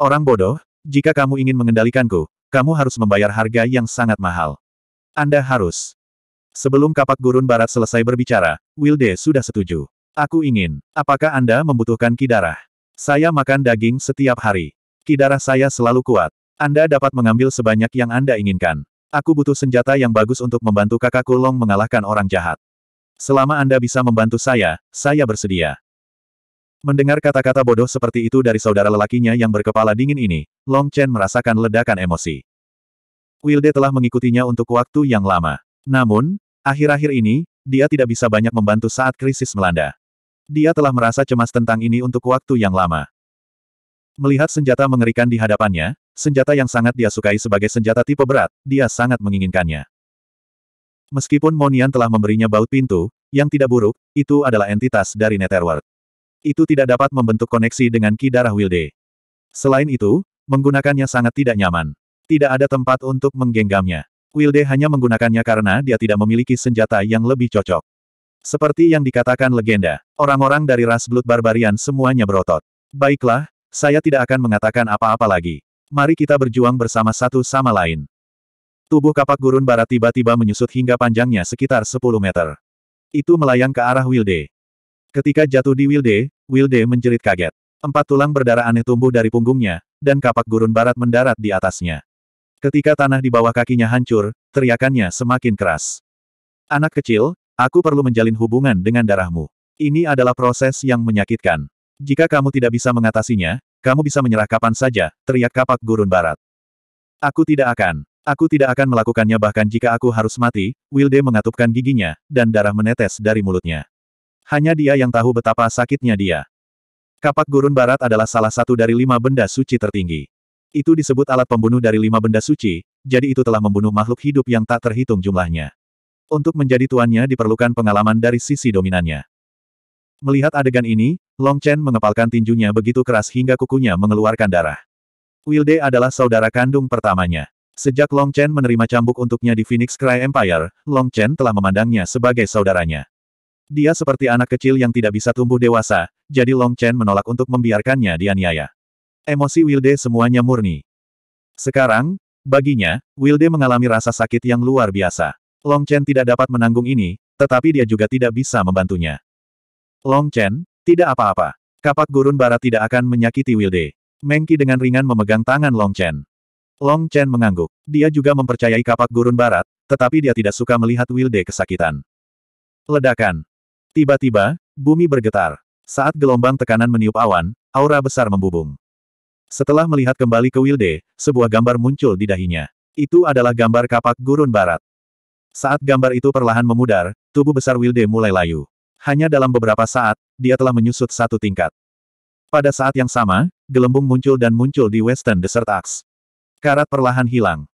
Orang bodoh, jika kamu ingin mengendalikanku, kamu harus membayar harga yang sangat mahal. Anda harus. Sebelum kapak gurun barat selesai berbicara, Wilde sudah setuju. Aku ingin. Apakah Anda membutuhkan kidarah? Saya makan daging setiap hari. Kidarah saya selalu kuat. Anda dapat mengambil sebanyak yang Anda inginkan. Aku butuh senjata yang bagus untuk membantu kakakku Long mengalahkan orang jahat. Selama Anda bisa membantu saya, saya bersedia. Mendengar kata-kata bodoh seperti itu dari saudara lelakinya yang berkepala dingin ini, Long Chen merasakan ledakan emosi. Wilde telah mengikutinya untuk waktu yang lama. Namun, akhir-akhir ini, dia tidak bisa banyak membantu saat krisis melanda. Dia telah merasa cemas tentang ini untuk waktu yang lama. Melihat senjata mengerikan di hadapannya, senjata yang sangat dia sukai sebagai senjata tipe berat, dia sangat menginginkannya. Meskipun Monian telah memberinya baut pintu, yang tidak buruk, itu adalah entitas dari Netherworld. Itu tidak dapat membentuk koneksi dengan Ki Darah Wilde. Selain itu, menggunakannya sangat tidak nyaman. Tidak ada tempat untuk menggenggamnya. Wilde hanya menggunakannya karena dia tidak memiliki senjata yang lebih cocok. Seperti yang dikatakan legenda, orang-orang dari ras blood barbarian semuanya berotot. Baiklah, saya tidak akan mengatakan apa-apa lagi. Mari kita berjuang bersama satu sama lain. Tubuh kapak gurun barat tiba-tiba menyusut hingga panjangnya sekitar 10 meter. Itu melayang ke arah Wilde. Ketika jatuh di Wilde, Wilde menjerit kaget. Empat tulang berdarah aneh tumbuh dari punggungnya, dan kapak gurun barat mendarat di atasnya. Ketika tanah di bawah kakinya hancur, teriakannya semakin keras. Anak kecil, Aku perlu menjalin hubungan dengan darahmu. Ini adalah proses yang menyakitkan. Jika kamu tidak bisa mengatasinya, kamu bisa menyerah kapan saja, teriak kapak gurun barat. Aku tidak akan. Aku tidak akan melakukannya bahkan jika aku harus mati, Wilde mengatupkan giginya, dan darah menetes dari mulutnya. Hanya dia yang tahu betapa sakitnya dia. Kapak gurun barat adalah salah satu dari lima benda suci tertinggi. Itu disebut alat pembunuh dari lima benda suci, jadi itu telah membunuh makhluk hidup yang tak terhitung jumlahnya. Untuk menjadi tuannya diperlukan pengalaman dari sisi dominannya. Melihat adegan ini, Long Chen mengepalkan tinjunya begitu keras hingga kukunya mengeluarkan darah. Wilde adalah saudara kandung pertamanya. Sejak Long Chen menerima cambuk untuknya di Phoenix Cry Empire, Long Chen telah memandangnya sebagai saudaranya. Dia seperti anak kecil yang tidak bisa tumbuh dewasa, jadi Long Chen menolak untuk membiarkannya dianiaya. Emosi Wilde semuanya murni. Sekarang, baginya, Wilde mengalami rasa sakit yang luar biasa. Long Chen tidak dapat menanggung ini, tetapi dia juga tidak bisa membantunya. Long Chen, tidak apa-apa. Kapak gurun barat tidak akan menyakiti Wilde. Mengki dengan ringan memegang tangan Long Chen. Long Chen mengangguk. Dia juga mempercayai kapak gurun barat, tetapi dia tidak suka melihat Wilde kesakitan. Ledakan. Tiba-tiba, bumi bergetar. Saat gelombang tekanan meniup awan, aura besar membubung. Setelah melihat kembali ke Wilde, sebuah gambar muncul di dahinya. Itu adalah gambar kapak gurun barat. Saat gambar itu perlahan memudar, tubuh besar Wilde mulai layu. Hanya dalam beberapa saat, dia telah menyusut satu tingkat. Pada saat yang sama, gelembung muncul dan muncul di Western Desert Axe. Karat perlahan hilang.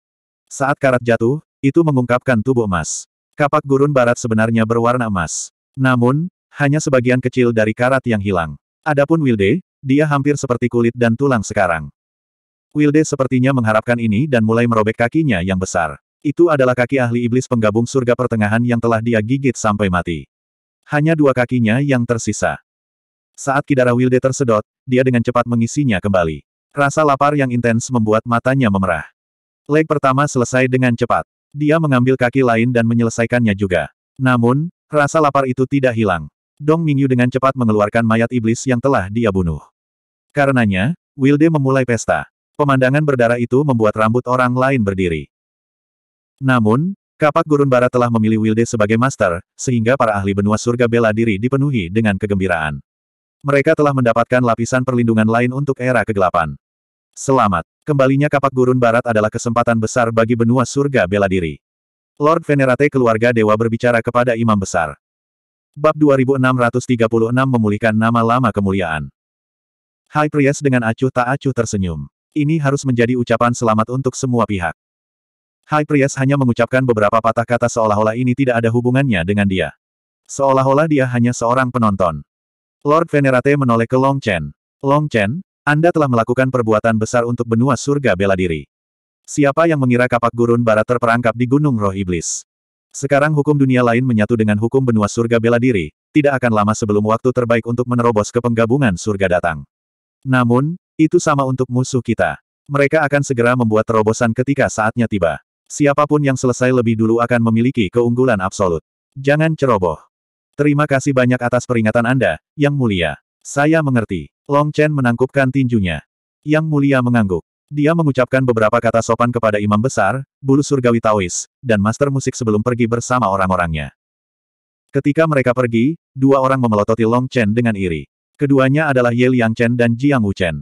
Saat karat jatuh, itu mengungkapkan tubuh emas. Kapak gurun barat sebenarnya berwarna emas. Namun, hanya sebagian kecil dari karat yang hilang. Adapun Wilde, dia hampir seperti kulit dan tulang sekarang. Wilde sepertinya mengharapkan ini dan mulai merobek kakinya yang besar. Itu adalah kaki ahli iblis penggabung surga pertengahan yang telah dia gigit sampai mati. Hanya dua kakinya yang tersisa. Saat Kidara Wilde tersedot, dia dengan cepat mengisinya kembali. Rasa lapar yang intens membuat matanya memerah. Leg pertama selesai dengan cepat. Dia mengambil kaki lain dan menyelesaikannya juga. Namun, rasa lapar itu tidak hilang. Dong Mingyu dengan cepat mengeluarkan mayat iblis yang telah dia bunuh. Karenanya, Wilde memulai pesta. Pemandangan berdarah itu membuat rambut orang lain berdiri. Namun, Kapak Gurun Barat telah memilih Wilde sebagai master, sehingga para ahli benua surga bela diri dipenuhi dengan kegembiraan. Mereka telah mendapatkan lapisan perlindungan lain untuk era kegelapan. Selamat. Kembalinya Kapak Gurun Barat adalah kesempatan besar bagi benua surga bela diri. Lord Venerate keluarga dewa berbicara kepada Imam Besar. Bab 2636 memulihkan nama lama kemuliaan. High Priest dengan acuh tak acuh tersenyum. Ini harus menjadi ucapan selamat untuk semua pihak. High Priest hanya mengucapkan beberapa patah kata seolah-olah ini tidak ada hubungannya dengan dia. Seolah-olah dia hanya seorang penonton. Lord Venerate menoleh ke Long Chen. Long Chen, Anda telah melakukan perbuatan besar untuk benua surga bela diri. Siapa yang mengira kapak gurun barat terperangkap di Gunung Roh Iblis? Sekarang hukum dunia lain menyatu dengan hukum benua surga bela diri, tidak akan lama sebelum waktu terbaik untuk menerobos ke penggabungan surga datang. Namun, itu sama untuk musuh kita. Mereka akan segera membuat terobosan ketika saatnya tiba. Siapapun yang selesai lebih dulu akan memiliki keunggulan absolut. Jangan ceroboh. Terima kasih banyak atas peringatan Anda, Yang Mulia. Saya mengerti. Long Chen menangkupkan tinjunya. Yang Mulia mengangguk. Dia mengucapkan beberapa kata sopan kepada Imam Besar, Bulu Surgawi Taois, dan Master Musik sebelum pergi bersama orang-orangnya. Ketika mereka pergi, dua orang memelototi Long Chen dengan iri. Keduanya adalah Ye Liang Chen dan Jiang Wu Chen.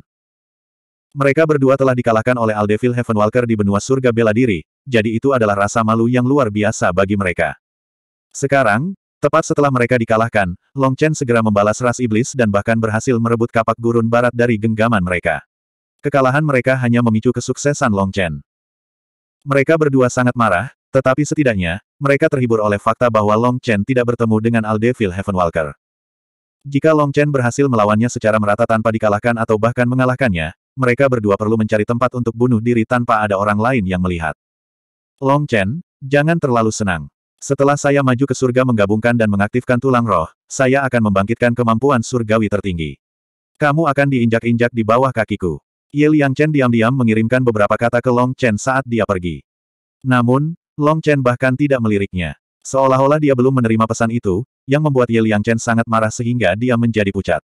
Mereka berdua telah dikalahkan oleh Aldevil Heavenwalker di benua surga bela diri, jadi itu adalah rasa malu yang luar biasa bagi mereka. Sekarang, tepat setelah mereka dikalahkan, Long Chen segera membalas ras iblis dan bahkan berhasil merebut kapak gurun barat dari genggaman mereka. Kekalahan mereka hanya memicu kesuksesan Long Chen. Mereka berdua sangat marah, tetapi setidaknya, mereka terhibur oleh fakta bahwa Long Chen tidak bertemu dengan Aldevil Heavenwalker. Jika Long Chen berhasil melawannya secara merata tanpa dikalahkan atau bahkan mengalahkannya, mereka berdua perlu mencari tempat untuk bunuh diri tanpa ada orang lain yang melihat. Long Chen, jangan terlalu senang. Setelah saya maju ke surga menggabungkan dan mengaktifkan tulang roh, saya akan membangkitkan kemampuan surgawi tertinggi. Kamu akan diinjak-injak di bawah kakiku. Ye Liang Chen diam-diam mengirimkan beberapa kata ke Long Chen saat dia pergi. Namun, Long Chen bahkan tidak meliriknya. Seolah-olah dia belum menerima pesan itu, yang membuat Ye Liang Chen sangat marah sehingga dia menjadi pucat.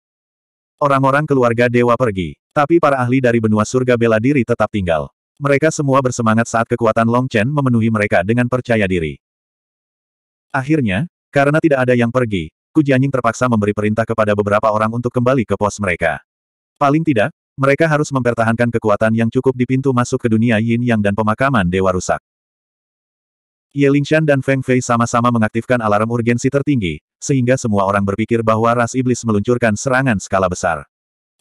Orang-orang keluarga dewa pergi. Tapi para ahli dari benua surga bela diri tetap tinggal. Mereka semua bersemangat saat kekuatan Long Chen memenuhi mereka dengan percaya diri. Akhirnya, karena tidak ada yang pergi, Ku Jianying terpaksa memberi perintah kepada beberapa orang untuk kembali ke pos mereka. Paling tidak, mereka harus mempertahankan kekuatan yang cukup di pintu masuk ke dunia Yin Yang dan pemakaman Dewa Rusak. Ye Lingshan dan Feng Fei sama-sama mengaktifkan alarm urgensi tertinggi, sehingga semua orang berpikir bahwa ras iblis meluncurkan serangan skala besar.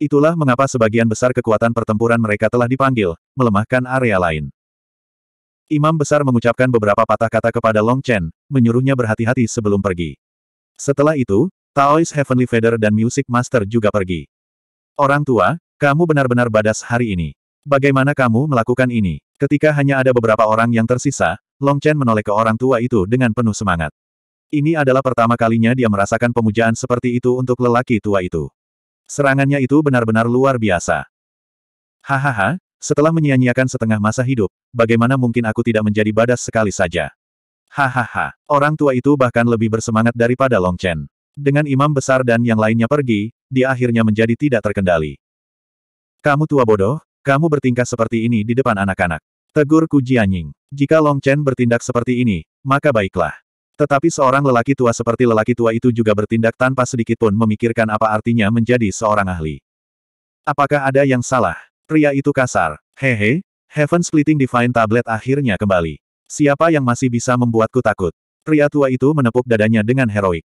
Itulah mengapa sebagian besar kekuatan pertempuran mereka telah dipanggil, melemahkan area lain. Imam besar mengucapkan beberapa patah kata kepada Long Chen, menyuruhnya berhati-hati sebelum pergi. Setelah itu, Taois Heavenly Feather dan Music Master juga pergi. Orang tua, kamu benar-benar badas hari ini. Bagaimana kamu melakukan ini? Ketika hanya ada beberapa orang yang tersisa, Long Chen menoleh ke orang tua itu dengan penuh semangat. Ini adalah pertama kalinya dia merasakan pemujaan seperti itu untuk lelaki tua itu. Serangannya itu benar-benar luar biasa. Hahaha, setelah menyia-nyiakan setengah masa hidup, bagaimana mungkin aku tidak menjadi badas sekali saja? Hahaha, orang tua itu bahkan lebih bersemangat daripada Long Chen. Dengan imam besar dan yang lainnya pergi, dia akhirnya menjadi tidak terkendali. Kamu tua bodoh, kamu bertingkah seperti ini di depan anak-anak. Tegur Ku Jianying. Jika Long Chen bertindak seperti ini, maka baiklah. Tetapi seorang lelaki tua seperti lelaki tua itu juga bertindak tanpa sedikit pun memikirkan apa artinya menjadi seorang ahli. Apakah ada yang salah? Pria itu kasar. Hehe, Heaven Splitting Divine Tablet akhirnya kembali. Siapa yang masih bisa membuatku takut? Pria tua itu menepuk dadanya dengan heroik.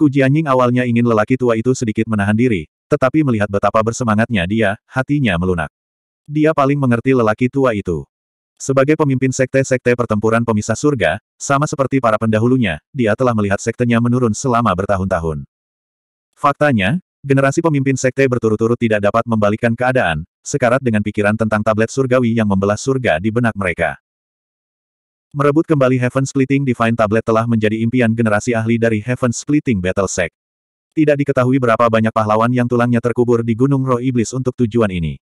Kujianying awalnya ingin lelaki tua itu sedikit menahan diri, tetapi melihat betapa bersemangatnya dia, hatinya melunak. Dia paling mengerti lelaki tua itu. Sebagai pemimpin sekte-sekte pertempuran pemisah surga, sama seperti para pendahulunya, dia telah melihat sektenya menurun selama bertahun-tahun. Faktanya, generasi pemimpin sekte berturut-turut tidak dapat membalikkan keadaan, sekarat dengan pikiran tentang tablet surgawi yang membelah surga di benak mereka. Merebut kembali Heaven Splitting Divine Tablet telah menjadi impian generasi ahli dari Heaven Splitting Battle Sect. Tidak diketahui berapa banyak pahlawan yang tulangnya terkubur di Gunung Roh Iblis untuk tujuan ini.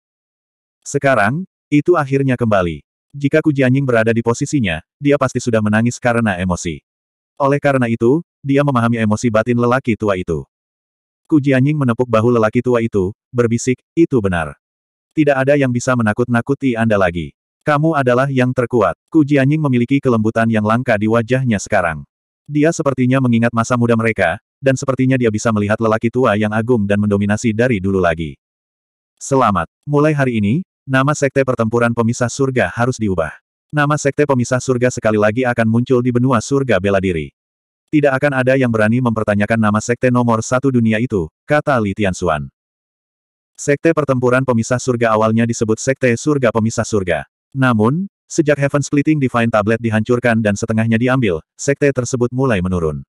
Sekarang, itu akhirnya kembali. Jika Kujianying berada di posisinya, dia pasti sudah menangis karena emosi. Oleh karena itu, dia memahami emosi batin lelaki tua itu. Kujianying menepuk bahu lelaki tua itu, berbisik, itu benar. Tidak ada yang bisa menakut-nakuti Anda lagi. Kamu adalah yang terkuat. Kujianying memiliki kelembutan yang langka di wajahnya sekarang. Dia sepertinya mengingat masa muda mereka, dan sepertinya dia bisa melihat lelaki tua yang agung dan mendominasi dari dulu lagi. Selamat. Mulai hari ini, Nama Sekte Pertempuran Pemisah Surga harus diubah. Nama Sekte Pemisah Surga sekali lagi akan muncul di benua surga bela diri. Tidak akan ada yang berani mempertanyakan nama Sekte nomor satu dunia itu, kata Li Tianxuan. Sekte Pertempuran Pemisah Surga awalnya disebut Sekte Surga Pemisah Surga. Namun, sejak Heaven Splitting Divine Tablet dihancurkan dan setengahnya diambil, Sekte tersebut mulai menurun.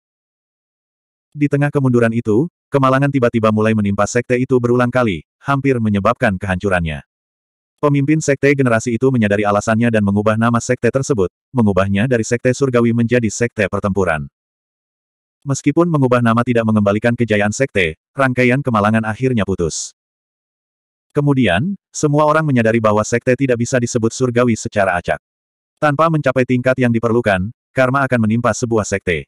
Di tengah kemunduran itu, kemalangan tiba-tiba mulai menimpa Sekte itu berulang kali, hampir menyebabkan kehancurannya. Pemimpin sekte generasi itu menyadari alasannya dan mengubah nama sekte tersebut, mengubahnya dari sekte surgawi menjadi sekte pertempuran. Meskipun mengubah nama tidak mengembalikan kejayaan sekte, rangkaian kemalangan akhirnya putus. Kemudian, semua orang menyadari bahwa sekte tidak bisa disebut surgawi secara acak. Tanpa mencapai tingkat yang diperlukan, karma akan menimpa sebuah sekte.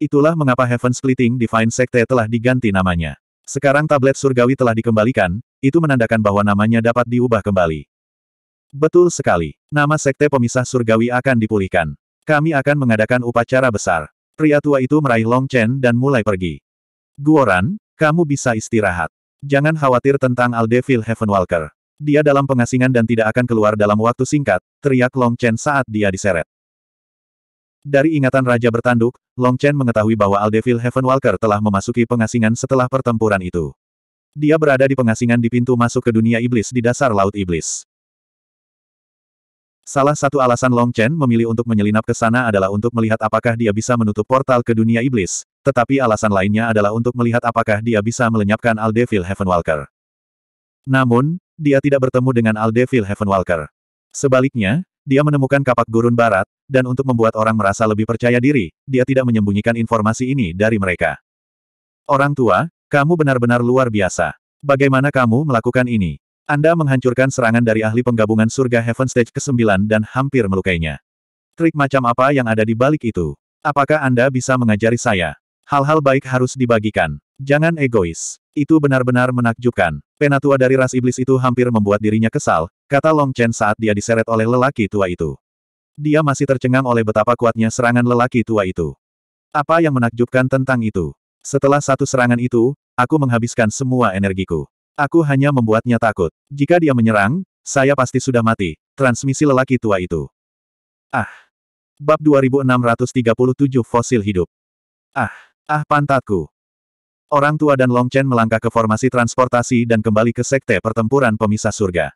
Itulah mengapa Heaven Splitting Divine Sekte telah diganti namanya. Sekarang tablet surgawi telah dikembalikan, itu menandakan bahwa namanya dapat diubah kembali. Betul sekali. Nama Sekte Pemisah Surgawi akan dipulihkan. Kami akan mengadakan upacara besar. Pria tua itu meraih Long Chen dan mulai pergi. Guoran, kamu bisa istirahat. Jangan khawatir tentang Heaven Heavenwalker. Dia dalam pengasingan dan tidak akan keluar dalam waktu singkat, teriak Long Chen saat dia diseret. Dari ingatan Raja Bertanduk, Long Chen mengetahui bahwa Heaven Walker telah memasuki pengasingan setelah pertempuran itu. Dia berada di pengasingan di pintu masuk ke dunia iblis di dasar Laut Iblis. Salah satu alasan Long Chen memilih untuk menyelinap ke sana adalah untuk melihat apakah dia bisa menutup portal ke dunia iblis, tetapi alasan lainnya adalah untuk melihat apakah dia bisa melenyapkan Heaven Walker. Namun, dia tidak bertemu dengan Heaven Walker. Sebaliknya, dia menemukan kapak gurun barat, dan untuk membuat orang merasa lebih percaya diri, dia tidak menyembunyikan informasi ini dari mereka. Orang tua, kamu benar-benar luar biasa. Bagaimana kamu melakukan ini? Anda menghancurkan serangan dari ahli penggabungan surga Heaven Stage ke-9 dan hampir melukainya. Trik macam apa yang ada di balik itu? Apakah Anda bisa mengajari saya? Hal-hal baik harus dibagikan. Jangan egois. Itu benar-benar menakjubkan. Penatua dari ras iblis itu hampir membuat dirinya kesal, kata Long Chen saat dia diseret oleh lelaki tua itu. Dia masih tercengang oleh betapa kuatnya serangan lelaki tua itu. Apa yang menakjubkan tentang itu? Setelah satu serangan itu, aku menghabiskan semua energiku. Aku hanya membuatnya takut. Jika dia menyerang, saya pasti sudah mati. Transmisi lelaki tua itu. Ah. Bab 2637 Fosil Hidup. Ah. Ah pantatku. Orang tua dan Long Chen melangkah ke formasi transportasi dan kembali ke sekte pertempuran pemisah surga.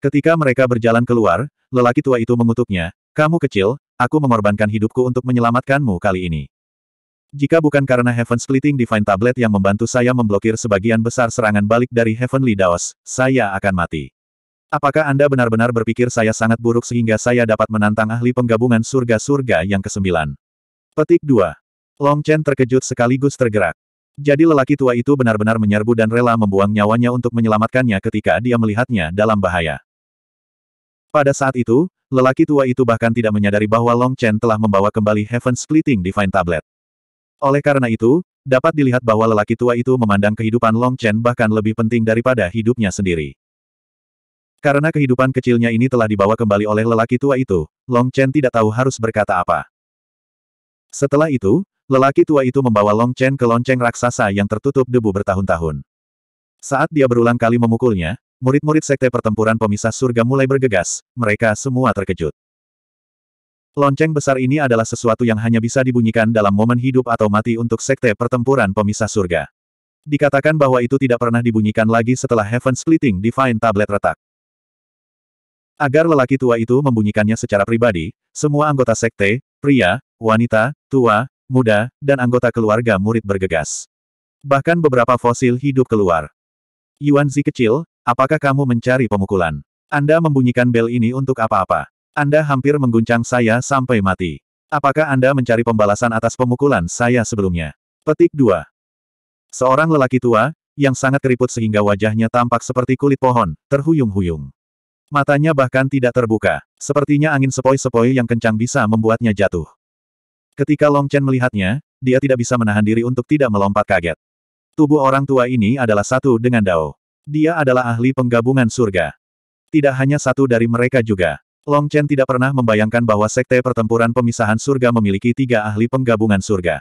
Ketika mereka berjalan keluar, lelaki tua itu mengutuknya, kamu kecil, aku mengorbankan hidupku untuk menyelamatkanmu kali ini. Jika bukan karena Heaven Splitting Divine Tablet yang membantu saya memblokir sebagian besar serangan balik dari Heavenly Daos, saya akan mati. Apakah Anda benar-benar berpikir saya sangat buruk sehingga saya dapat menantang ahli penggabungan surga-surga yang kesembilan? Petik 2. Long Chen terkejut sekaligus tergerak. Jadi lelaki tua itu benar-benar menyerbu dan rela membuang nyawanya untuk menyelamatkannya ketika dia melihatnya dalam bahaya. Pada saat itu, lelaki tua itu bahkan tidak menyadari bahwa Long Chen telah membawa kembali Heaven Splitting Divine Tablet. Oleh karena itu, dapat dilihat bahwa lelaki tua itu memandang kehidupan Long Chen bahkan lebih penting daripada hidupnya sendiri. Karena kehidupan kecilnya ini telah dibawa kembali oleh lelaki tua itu, Long Chen tidak tahu harus berkata apa. Setelah itu, Lelaki tua itu membawa Long Chen ke lonceng raksasa yang tertutup debu bertahun-tahun. Saat dia berulang kali memukulnya, murid-murid sekte pertempuran pemisah surga mulai bergegas, mereka semua terkejut. Lonceng besar ini adalah sesuatu yang hanya bisa dibunyikan dalam momen hidup atau mati untuk sekte pertempuran pemisah surga. Dikatakan bahwa itu tidak pernah dibunyikan lagi setelah Heaven Splitting Divine Tablet retak. Agar lelaki tua itu membunyikannya secara pribadi, semua anggota sekte, pria, wanita, tua, muda, dan anggota keluarga murid bergegas. Bahkan beberapa fosil hidup keluar. Yuanzi kecil, apakah kamu mencari pemukulan? Anda membunyikan bel ini untuk apa-apa. Anda hampir mengguncang saya sampai mati. Apakah Anda mencari pembalasan atas pemukulan saya sebelumnya? Petik 2. Seorang lelaki tua, yang sangat keriput sehingga wajahnya tampak seperti kulit pohon, terhuyung-huyung. Matanya bahkan tidak terbuka. Sepertinya angin sepoi-sepoi yang kencang bisa membuatnya jatuh. Ketika Long Chen melihatnya, dia tidak bisa menahan diri untuk tidak melompat kaget. Tubuh orang tua ini adalah satu dengan Dao. Dia adalah ahli penggabungan surga. Tidak hanya satu dari mereka juga. Long Chen tidak pernah membayangkan bahwa sekte pertempuran pemisahan surga memiliki tiga ahli penggabungan surga.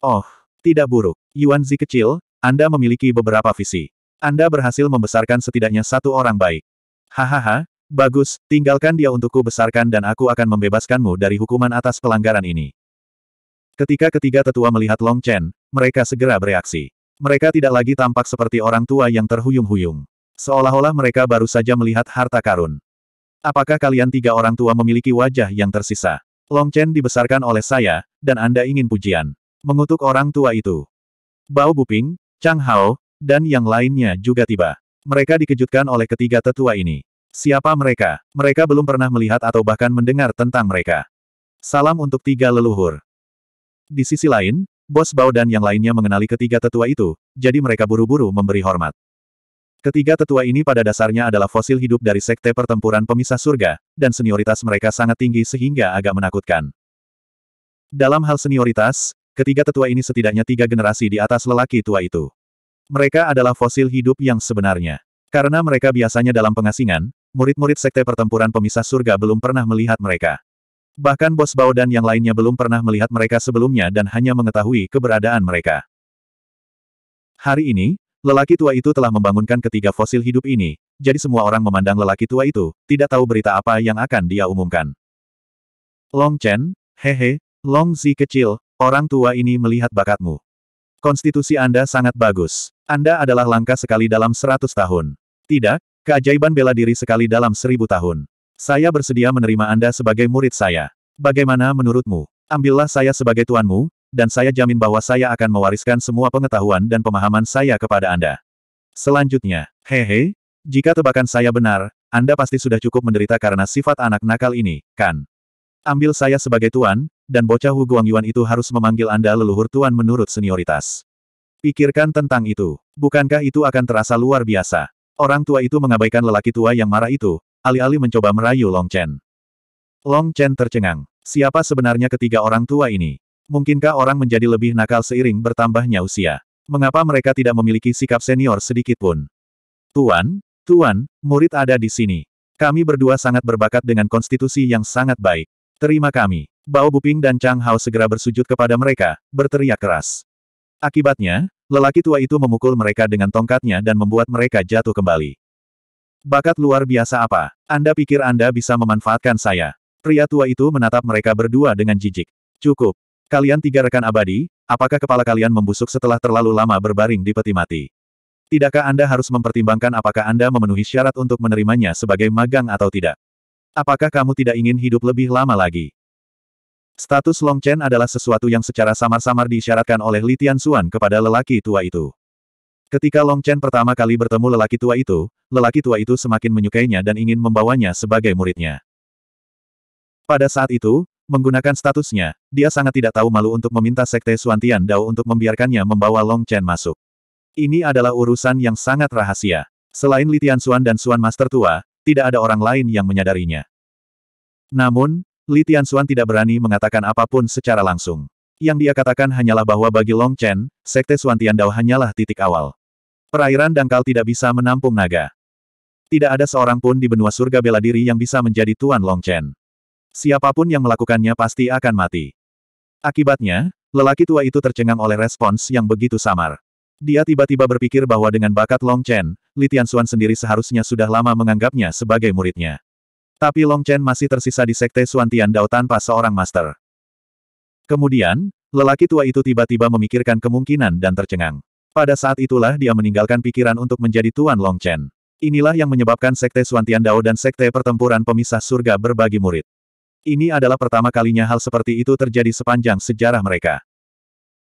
Oh, tidak buruk. Yuan Zi kecil, Anda memiliki beberapa visi. Anda berhasil membesarkan setidaknya satu orang baik. Hahaha, Bagus, tinggalkan dia untukku besarkan dan aku akan membebaskanmu dari hukuman atas pelanggaran ini. Ketika ketiga tetua melihat Long Chen, mereka segera bereaksi. Mereka tidak lagi tampak seperti orang tua yang terhuyung-huyung. Seolah-olah mereka baru saja melihat harta karun. Apakah kalian tiga orang tua memiliki wajah yang tersisa? Long Chen dibesarkan oleh saya, dan Anda ingin pujian. Mengutuk orang tua itu. Bao Buping, Chang Hao, dan yang lainnya juga tiba. Mereka dikejutkan oleh ketiga tetua ini. Siapa mereka? Mereka belum pernah melihat atau bahkan mendengar tentang mereka. Salam untuk tiga leluhur. Di sisi lain, Bos Bao dan yang lainnya mengenali ketiga tetua itu, jadi mereka buru-buru memberi hormat. Ketiga tetua ini pada dasarnya adalah fosil hidup dari sekte pertempuran pemisah surga, dan senioritas mereka sangat tinggi sehingga agak menakutkan. Dalam hal senioritas, ketiga tetua ini setidaknya tiga generasi di atas lelaki tua itu. Mereka adalah fosil hidup yang sebenarnya. Karena mereka biasanya dalam pengasingan, murid-murid sekte pertempuran pemisah surga belum pernah melihat mereka. Bahkan Bos Bao dan yang lainnya belum pernah melihat mereka sebelumnya dan hanya mengetahui keberadaan mereka. Hari ini, lelaki tua itu telah membangunkan ketiga fosil hidup ini, jadi semua orang memandang lelaki tua itu, tidak tahu berita apa yang akan dia umumkan. Long Chen, hehe, Long Zi kecil, orang tua ini melihat bakatmu. Konstitusi Anda sangat bagus. Anda adalah langka sekali dalam seratus tahun. Tidak, Keajaiban bela diri sekali dalam seribu tahun. Saya bersedia menerima Anda sebagai murid saya. Bagaimana menurutmu? Ambillah saya sebagai tuanmu, dan saya jamin bahwa saya akan mewariskan semua pengetahuan dan pemahaman saya kepada Anda. Selanjutnya, hehe, jika tebakan saya benar, Anda pasti sudah cukup menderita karena sifat anak nakal ini, kan? Ambil saya sebagai tuan, dan bocah Hu Guangyuan itu harus memanggil Anda leluhur tuan menurut senioritas. Pikirkan tentang itu. Bukankah itu akan terasa luar biasa? Orang tua itu mengabaikan lelaki tua yang marah itu, alih-alih mencoba merayu Long Chen. Long Chen tercengang. Siapa sebenarnya ketiga orang tua ini? Mungkinkah orang menjadi lebih nakal seiring bertambahnya usia? Mengapa mereka tidak memiliki sikap senior sedikitpun? Tuan, Tuan, murid ada di sini. Kami berdua sangat berbakat dengan konstitusi yang sangat baik. Terima kami. Bao Buping dan Chang Hao segera bersujud kepada mereka, berteriak keras. Akibatnya, Lelaki tua itu memukul mereka dengan tongkatnya dan membuat mereka jatuh kembali. Bakat luar biasa apa? Anda pikir Anda bisa memanfaatkan saya? Pria tua itu menatap mereka berdua dengan jijik. Cukup. Kalian tiga rekan abadi, apakah kepala kalian membusuk setelah terlalu lama berbaring di peti mati? Tidakkah Anda harus mempertimbangkan apakah Anda memenuhi syarat untuk menerimanya sebagai magang atau tidak? Apakah kamu tidak ingin hidup lebih lama lagi? Status Long Chen adalah sesuatu yang secara samar-samar diisyaratkan oleh Li Tianxuan kepada lelaki tua itu. Ketika Long Chen pertama kali bertemu lelaki tua itu, lelaki tua itu semakin menyukainya dan ingin membawanya sebagai muridnya. Pada saat itu, menggunakan statusnya, dia sangat tidak tahu malu untuk meminta Sekte Suantian Dao untuk membiarkannya membawa Long Chen masuk. Ini adalah urusan yang sangat rahasia. Selain Li Tianxuan dan Suan Master Tua, tidak ada orang lain yang menyadarinya. Namun, Li Tianxuan tidak berani mengatakan apapun secara langsung. Yang dia katakan hanyalah bahwa bagi Long Chen, Sekte Suan Tiandao hanyalah titik awal. Perairan dangkal tidak bisa menampung naga. Tidak ada seorang pun di benua surga bela diri yang bisa menjadi Tuan Long Chen. Siapapun yang melakukannya pasti akan mati. Akibatnya, lelaki tua itu tercengang oleh respons yang begitu samar. Dia tiba-tiba berpikir bahwa dengan bakat Long Chen, Li Tianxuan sendiri seharusnya sudah lama menganggapnya sebagai muridnya. Tapi Long Chen masih tersisa di sekte Suantian Dao tanpa seorang master. Kemudian, lelaki tua itu tiba-tiba memikirkan kemungkinan dan tercengang. Pada saat itulah dia meninggalkan pikiran untuk menjadi Tuan Long Chen. Inilah yang menyebabkan sekte Suantian Dao dan sekte pertempuran pemisah surga berbagi murid. Ini adalah pertama kalinya hal seperti itu terjadi sepanjang sejarah mereka.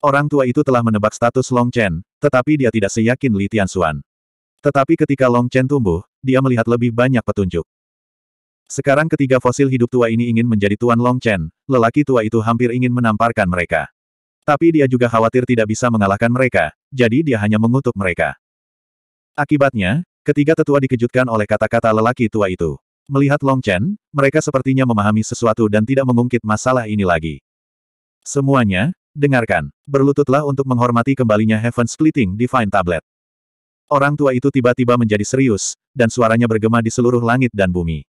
Orang tua itu telah menebak status Long Chen, tetapi dia tidak seyakin Li Tianxuan. Tetapi ketika Long Chen tumbuh, dia melihat lebih banyak petunjuk. Sekarang ketiga fosil hidup tua ini ingin menjadi Tuan Long Chen, lelaki tua itu hampir ingin menamparkan mereka. Tapi dia juga khawatir tidak bisa mengalahkan mereka, jadi dia hanya mengutuk mereka. Akibatnya, ketiga tetua dikejutkan oleh kata-kata lelaki tua itu. Melihat Long Chen, mereka sepertinya memahami sesuatu dan tidak mengungkit masalah ini lagi. Semuanya, dengarkan. Berlututlah untuk menghormati kembalinya Heaven Splitting Divine Tablet. Orang tua itu tiba-tiba menjadi serius, dan suaranya bergema di seluruh langit dan bumi.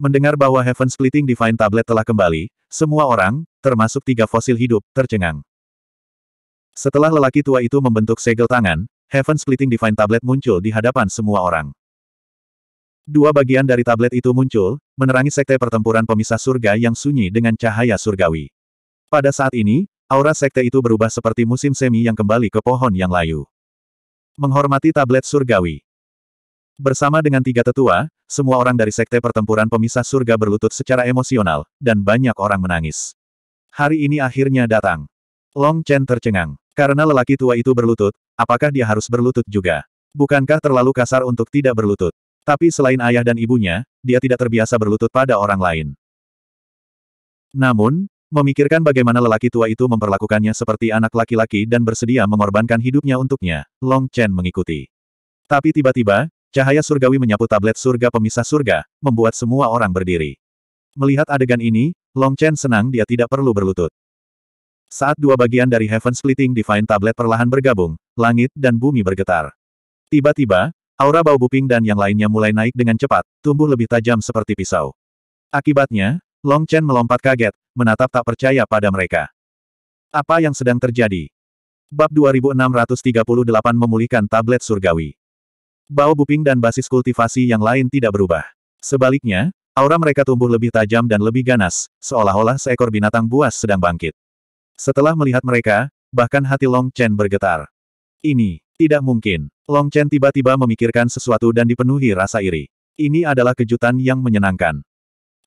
Mendengar bahwa Heaven Splitting Divine Tablet telah kembali, semua orang, termasuk tiga fosil hidup, tercengang. Setelah lelaki tua itu membentuk segel tangan, Heaven Splitting Divine Tablet muncul di hadapan semua orang. Dua bagian dari tablet itu muncul, menerangi sekte pertempuran pemisah surga yang sunyi dengan cahaya surgawi. Pada saat ini, aura sekte itu berubah seperti musim semi yang kembali ke pohon yang layu. Menghormati tablet surgawi. Bersama dengan tiga tetua, semua orang dari Sekte Pertempuran Pemisah Surga berlutut secara emosional, dan banyak orang menangis. Hari ini akhirnya datang. Long Chen tercengang. Karena lelaki tua itu berlutut, apakah dia harus berlutut juga? Bukankah terlalu kasar untuk tidak berlutut? Tapi selain ayah dan ibunya, dia tidak terbiasa berlutut pada orang lain. Namun, Memikirkan bagaimana lelaki tua itu memperlakukannya seperti anak laki-laki dan bersedia mengorbankan hidupnya untuknya, Long Chen mengikuti. Tapi tiba-tiba, Cahaya surgawi menyapu tablet surga pemisah surga, membuat semua orang berdiri. Melihat adegan ini, Long Chen senang dia tidak perlu berlutut. Saat dua bagian dari Heaven Splitting Divine Tablet perlahan bergabung, langit dan bumi bergetar. Tiba-tiba, aura bau buping dan yang lainnya mulai naik dengan cepat, tumbuh lebih tajam seperti pisau. Akibatnya, Long Chen melompat kaget, menatap tak percaya pada mereka. Apa yang sedang terjadi? Bab 2638 memulihkan tablet surgawi. Bao Buping dan basis kultivasi yang lain tidak berubah. Sebaliknya, aura mereka tumbuh lebih tajam dan lebih ganas, seolah-olah seekor binatang buas sedang bangkit. Setelah melihat mereka, bahkan hati Long Chen bergetar. Ini, tidak mungkin. Long Chen tiba-tiba memikirkan sesuatu dan dipenuhi rasa iri. Ini adalah kejutan yang menyenangkan.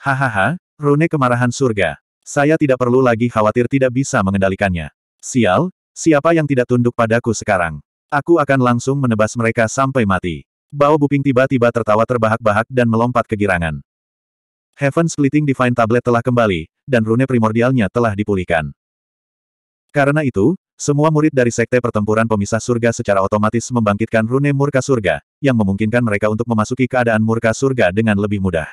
Hahaha, rune kemarahan surga. Saya tidak perlu lagi khawatir tidak bisa mengendalikannya. Sial, siapa yang tidak tunduk padaku sekarang? Aku akan langsung menebas mereka sampai mati. Bao Buping tiba-tiba tertawa terbahak-bahak dan melompat kegirangan. Heaven Splitting Divine Tablet telah kembali, dan rune primordialnya telah dipulihkan. Karena itu, semua murid dari Sekte Pertempuran Pemisah Surga secara otomatis membangkitkan rune murka surga, yang memungkinkan mereka untuk memasuki keadaan murka surga dengan lebih mudah.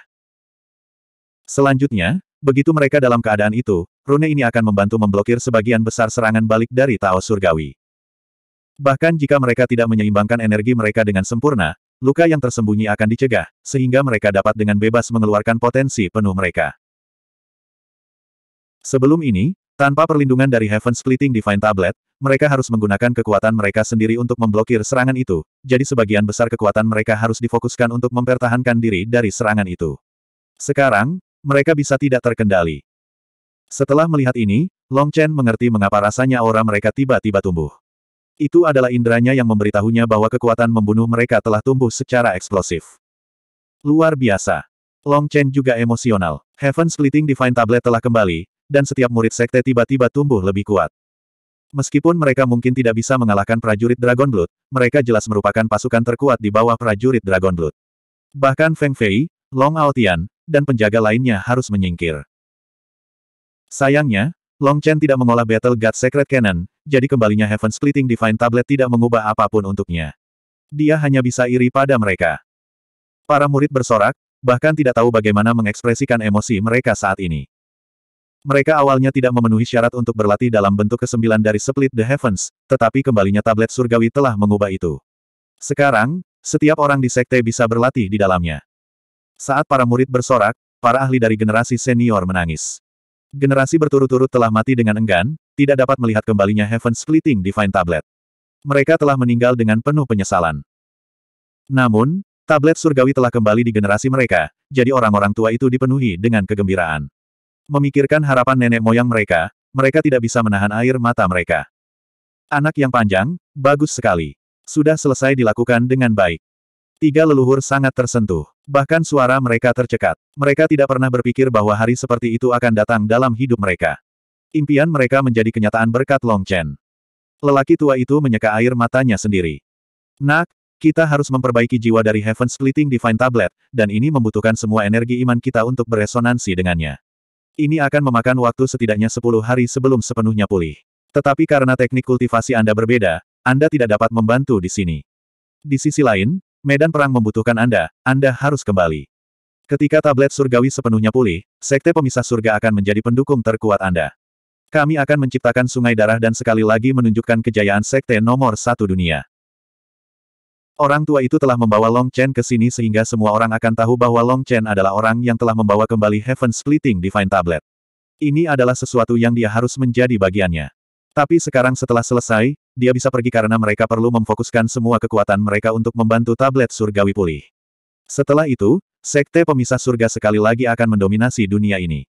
Selanjutnya, begitu mereka dalam keadaan itu, rune ini akan membantu memblokir sebagian besar serangan balik dari Tao Surgawi. Bahkan jika mereka tidak menyeimbangkan energi mereka dengan sempurna, luka yang tersembunyi akan dicegah, sehingga mereka dapat dengan bebas mengeluarkan potensi penuh mereka. Sebelum ini, tanpa perlindungan dari Heaven Splitting Divine Tablet, mereka harus menggunakan kekuatan mereka sendiri untuk memblokir serangan itu, jadi sebagian besar kekuatan mereka harus difokuskan untuk mempertahankan diri dari serangan itu. Sekarang, mereka bisa tidak terkendali. Setelah melihat ini, Long Chen mengerti mengapa rasanya aura mereka tiba-tiba tumbuh. Itu adalah inderanya yang memberitahunya bahwa kekuatan membunuh mereka telah tumbuh secara eksplosif. Luar biasa. Long Chen juga emosional. Heaven Splitting Divine Tablet telah kembali, dan setiap murid sekte tiba-tiba tumbuh lebih kuat. Meskipun mereka mungkin tidak bisa mengalahkan prajurit Dragon Blood, mereka jelas merupakan pasukan terkuat di bawah prajurit Dragon Blood. Bahkan Feng Fei, Long Aotian, dan penjaga lainnya harus menyingkir. Sayangnya, Long Chen tidak mengolah Battle God Secret Cannon, jadi kembalinya Heaven Splitting Divine Tablet tidak mengubah apapun untuknya. Dia hanya bisa iri pada mereka. Para murid bersorak, bahkan tidak tahu bagaimana mengekspresikan emosi mereka saat ini. Mereka awalnya tidak memenuhi syarat untuk berlatih dalam bentuk kesembilan dari Split the Heavens, tetapi kembalinya tablet surgawi telah mengubah itu. Sekarang, setiap orang di sekte bisa berlatih di dalamnya. Saat para murid bersorak, para ahli dari generasi senior menangis. Generasi berturut-turut telah mati dengan enggan, tidak dapat melihat kembalinya Heaven Splitting Divine Tablet. Mereka telah meninggal dengan penuh penyesalan. Namun, tablet surgawi telah kembali di generasi mereka, jadi orang-orang tua itu dipenuhi dengan kegembiraan. Memikirkan harapan nenek moyang mereka, mereka tidak bisa menahan air mata mereka. Anak yang panjang, bagus sekali. Sudah selesai dilakukan dengan baik. Tiga leluhur sangat tersentuh. Bahkan suara mereka tercekat. Mereka tidak pernah berpikir bahwa hari seperti itu akan datang dalam hidup mereka. Impian mereka menjadi kenyataan berkat Long Chen. Lelaki tua itu menyeka air matanya sendiri. Nak, kita harus memperbaiki jiwa dari Heaven Splitting Divine Tablet, dan ini membutuhkan semua energi iman kita untuk beresonansi dengannya. Ini akan memakan waktu setidaknya 10 hari sebelum sepenuhnya pulih. Tetapi karena teknik kultivasi Anda berbeda, Anda tidak dapat membantu di sini. Di sisi lain, medan perang membutuhkan Anda, Anda harus kembali. Ketika tablet surgawi sepenuhnya pulih, Sekte Pemisah Surga akan menjadi pendukung terkuat Anda. Kami akan menciptakan sungai darah dan sekali lagi menunjukkan kejayaan sekte nomor satu dunia. Orang tua itu telah membawa Long Chen ke sini sehingga semua orang akan tahu bahwa Long Chen adalah orang yang telah membawa kembali Heaven Splitting Divine Tablet. Ini adalah sesuatu yang dia harus menjadi bagiannya. Tapi sekarang setelah selesai, dia bisa pergi karena mereka perlu memfokuskan semua kekuatan mereka untuk membantu tablet surgawi pulih. Setelah itu, sekte pemisah surga sekali lagi akan mendominasi dunia ini.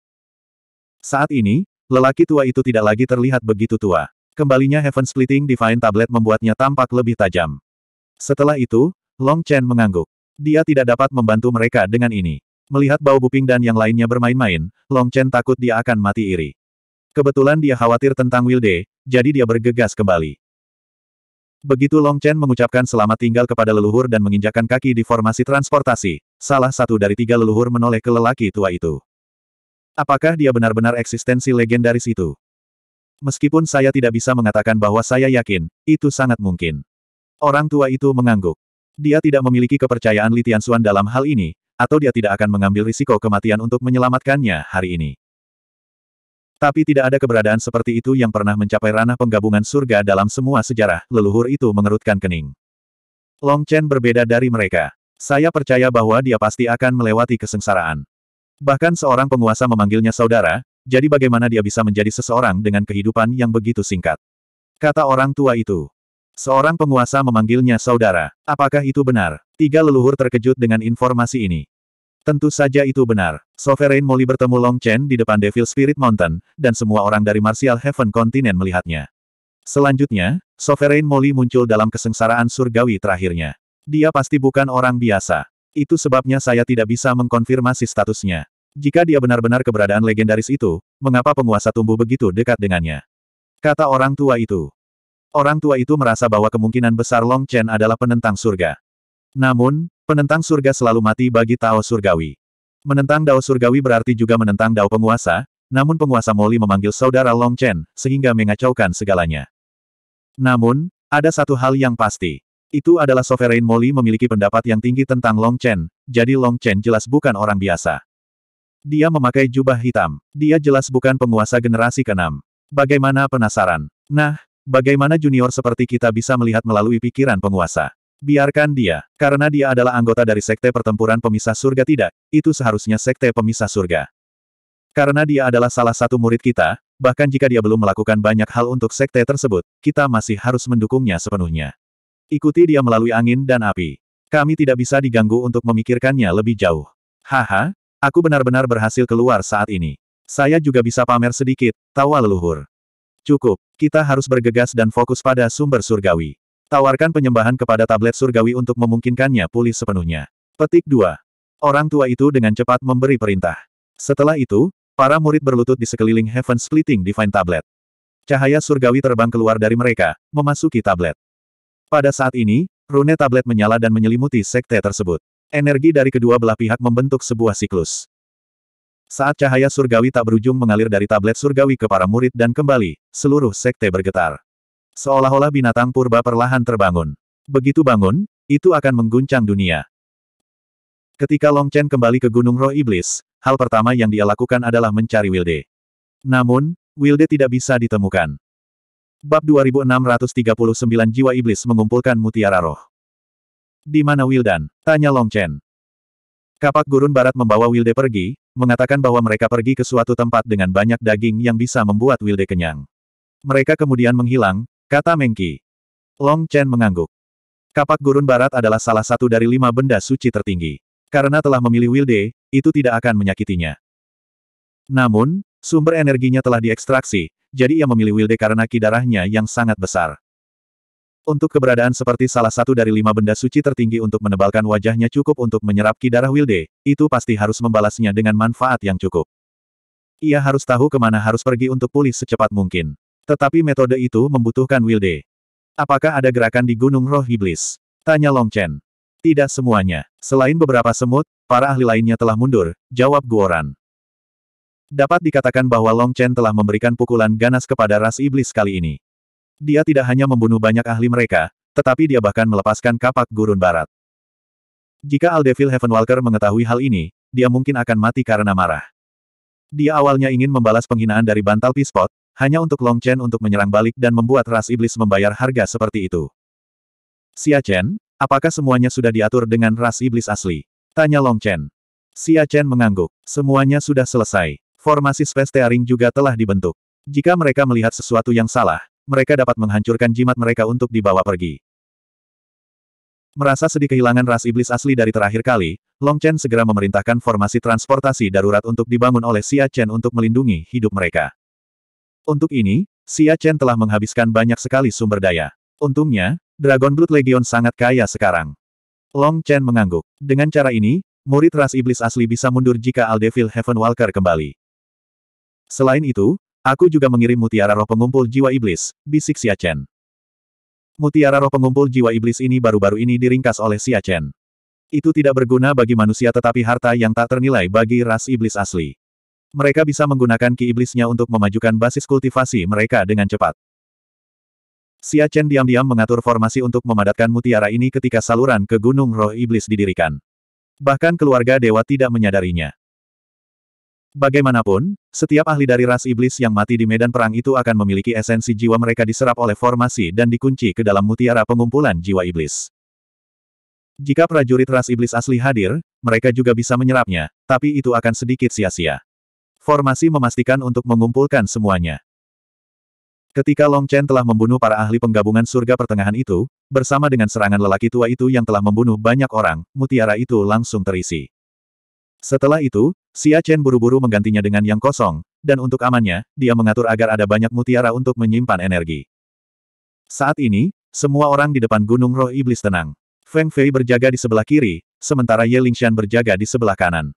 Saat ini, Lelaki tua itu tidak lagi terlihat begitu tua. Kembalinya Heaven Splitting Divine Tablet membuatnya tampak lebih tajam. Setelah itu, Long Chen mengangguk. Dia tidak dapat membantu mereka dengan ini. Melihat bau buping dan yang lainnya bermain-main, Long Chen takut dia akan mati iri. Kebetulan dia khawatir tentang Wilde, jadi dia bergegas kembali. Begitu Long Chen mengucapkan selamat tinggal kepada leluhur dan menginjakan kaki di formasi transportasi, salah satu dari tiga leluhur menoleh ke lelaki tua itu. Apakah dia benar-benar eksistensi legendaris itu? Meskipun saya tidak bisa mengatakan bahwa saya yakin, itu sangat mungkin. Orang tua itu mengangguk. Dia tidak memiliki kepercayaan Li Tianxuan dalam hal ini, atau dia tidak akan mengambil risiko kematian untuk menyelamatkannya hari ini. Tapi tidak ada keberadaan seperti itu yang pernah mencapai ranah penggabungan surga dalam semua sejarah, leluhur itu mengerutkan kening. Long Chen berbeda dari mereka. Saya percaya bahwa dia pasti akan melewati kesengsaraan. Bahkan seorang penguasa memanggilnya saudara, jadi bagaimana dia bisa menjadi seseorang dengan kehidupan yang begitu singkat? Kata orang tua itu. Seorang penguasa memanggilnya saudara. Apakah itu benar? Tiga leluhur terkejut dengan informasi ini. Tentu saja itu benar. Sovereign Molly bertemu Long Chen di depan Devil Spirit Mountain, dan semua orang dari Martial Heaven Continent melihatnya. Selanjutnya, Sovereign Molly muncul dalam kesengsaraan surgawi terakhirnya. Dia pasti bukan orang biasa. Itu sebabnya saya tidak bisa mengkonfirmasi statusnya. Jika dia benar-benar keberadaan legendaris itu, mengapa penguasa tumbuh begitu dekat dengannya? Kata orang tua itu. Orang tua itu merasa bahwa kemungkinan besar Long Chen adalah penentang surga. Namun, penentang surga selalu mati bagi Tao Surgawi. Menentang Dao Surgawi berarti juga menentang Dao Penguasa, namun penguasa Moli memanggil saudara Long Chen, sehingga mengacaukan segalanya. Namun, ada satu hal yang pasti. Itu adalah Sovereign Molly memiliki pendapat yang tinggi tentang Long Chen, jadi Long Chen jelas bukan orang biasa. Dia memakai jubah hitam. Dia jelas bukan penguasa generasi keenam. Bagaimana penasaran? Nah, bagaimana junior seperti kita bisa melihat melalui pikiran penguasa? Biarkan dia, karena dia adalah anggota dari Sekte Pertempuran Pemisah Surga tidak, itu seharusnya Sekte Pemisah Surga. Karena dia adalah salah satu murid kita, bahkan jika dia belum melakukan banyak hal untuk Sekte tersebut, kita masih harus mendukungnya sepenuhnya. Ikuti dia melalui angin dan api. Kami tidak bisa diganggu untuk memikirkannya lebih jauh. Haha, aku benar-benar berhasil keluar saat ini. Saya juga bisa pamer sedikit, tawa leluhur. Cukup, kita harus bergegas dan fokus pada sumber surgawi. Tawarkan penyembahan kepada tablet surgawi untuk memungkinkannya pulih sepenuhnya. Petik 2. Orang tua itu dengan cepat memberi perintah. Setelah itu, para murid berlutut di sekeliling Heaven Splitting Divine Tablet. Cahaya surgawi terbang keluar dari mereka, memasuki tablet. Pada saat ini, rune tablet menyala dan menyelimuti sekte tersebut. Energi dari kedua belah pihak membentuk sebuah siklus. Saat cahaya surgawi tak berujung mengalir dari tablet surgawi ke para murid dan kembali, seluruh sekte bergetar. Seolah-olah binatang purba perlahan terbangun. Begitu bangun, itu akan mengguncang dunia. Ketika Long Chen kembali ke Gunung Roh Iblis, hal pertama yang dia lakukan adalah mencari Wilde. Namun, Wilde tidak bisa ditemukan. Bab 2639 Jiwa Iblis mengumpulkan mutiara roh. Di mana Wildan? Tanya Long Chen. Kapak gurun barat membawa Wilde pergi, mengatakan bahwa mereka pergi ke suatu tempat dengan banyak daging yang bisa membuat Wilde kenyang. Mereka kemudian menghilang, kata Mengki. Long Chen mengangguk. Kapak gurun barat adalah salah satu dari lima benda suci tertinggi. Karena telah memilih Wilde, itu tidak akan menyakitinya. Namun, sumber energinya telah diekstraksi, jadi ia memilih Wilde karena ki yang sangat besar. Untuk keberadaan seperti salah satu dari lima benda suci tertinggi untuk menebalkan wajahnya cukup untuk menyerap ki darah Wilde, itu pasti harus membalasnya dengan manfaat yang cukup. Ia harus tahu kemana harus pergi untuk pulih secepat mungkin. Tetapi metode itu membutuhkan Wilde. Apakah ada gerakan di Gunung Roh Iblis? Tanya Long Chen. Tidak semuanya. Selain beberapa semut, para ahli lainnya telah mundur, jawab Guoran. Dapat dikatakan bahwa Long Chen telah memberikan pukulan ganas kepada ras iblis kali ini. Dia tidak hanya membunuh banyak ahli mereka, tetapi dia bahkan melepaskan kapak gurun barat. Jika Aldevil Heavenwalker mengetahui hal ini, dia mungkin akan mati karena marah. Dia awalnya ingin membalas penghinaan dari bantal pispot, hanya untuk Long Chen untuk menyerang balik dan membuat ras iblis membayar harga seperti itu. Xia Chen, apakah semuanya sudah diatur dengan ras iblis asli? Tanya Long Chen. Xia Chen mengangguk. Semuanya sudah selesai. Formasi Space Tearing juga telah dibentuk. Jika mereka melihat sesuatu yang salah, mereka dapat menghancurkan jimat mereka untuk dibawa pergi. Merasa sedih kehilangan ras iblis asli dari terakhir kali, Long Chen segera memerintahkan formasi transportasi darurat untuk dibangun oleh Xia Chen untuk melindungi hidup mereka. Untuk ini, Xia Chen telah menghabiskan banyak sekali sumber daya. Untungnya, Dragon Blood Legion sangat kaya sekarang. Long Chen mengangguk. Dengan cara ini, murid ras iblis asli bisa mundur jika Aldevil Walker kembali. Selain itu, aku juga mengirim mutiara roh pengumpul jiwa iblis, bisik Xia Chen. Mutiara roh pengumpul jiwa iblis ini baru-baru ini diringkas oleh Xia Chen. Itu tidak berguna bagi manusia tetapi harta yang tak ternilai bagi ras iblis asli. Mereka bisa menggunakan ki iblisnya untuk memajukan basis kultivasi mereka dengan cepat. Xia Chen diam-diam mengatur formasi untuk memadatkan mutiara ini ketika saluran ke Gunung Roh Iblis didirikan. Bahkan keluarga dewa tidak menyadarinya. Bagaimanapun, setiap ahli dari ras iblis yang mati di medan perang itu akan memiliki esensi jiwa mereka diserap oleh formasi dan dikunci ke dalam mutiara pengumpulan jiwa iblis. Jika prajurit ras iblis asli hadir, mereka juga bisa menyerapnya, tapi itu akan sedikit sia-sia. Formasi memastikan untuk mengumpulkan semuanya. Ketika Long Chen telah membunuh para ahli penggabungan surga pertengahan itu, bersama dengan serangan lelaki tua itu yang telah membunuh banyak orang, mutiara itu langsung terisi. Setelah itu, Xia Chen buru-buru menggantinya dengan yang kosong, dan untuk amannya, dia mengatur agar ada banyak mutiara untuk menyimpan energi. Saat ini, semua orang di depan Gunung Roh Iblis tenang. Feng Fei berjaga di sebelah kiri, sementara Ye Lingshan berjaga di sebelah kanan.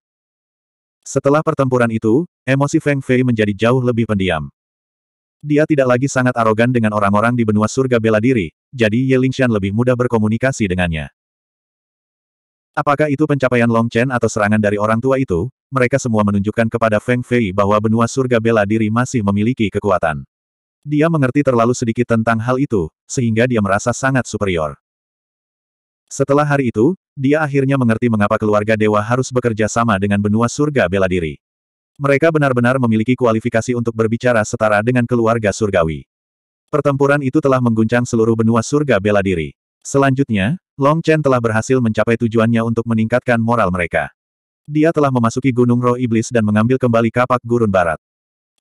Setelah pertempuran itu, emosi Feng Fei menjadi jauh lebih pendiam. Dia tidak lagi sangat arogan dengan orang-orang di benua surga bela diri, jadi Ye Lingshan lebih mudah berkomunikasi dengannya. Apakah itu pencapaian Long Chen atau serangan dari orang tua itu, mereka semua menunjukkan kepada Feng Fei bahwa benua surga bela diri masih memiliki kekuatan. Dia mengerti terlalu sedikit tentang hal itu, sehingga dia merasa sangat superior. Setelah hari itu, dia akhirnya mengerti mengapa keluarga dewa harus bekerja sama dengan benua surga bela diri. Mereka benar-benar memiliki kualifikasi untuk berbicara setara dengan keluarga surgawi. Pertempuran itu telah mengguncang seluruh benua surga bela diri. Selanjutnya, Long Chen telah berhasil mencapai tujuannya untuk meningkatkan moral mereka. Dia telah memasuki Gunung Roh Iblis dan mengambil kembali kapak gurun barat.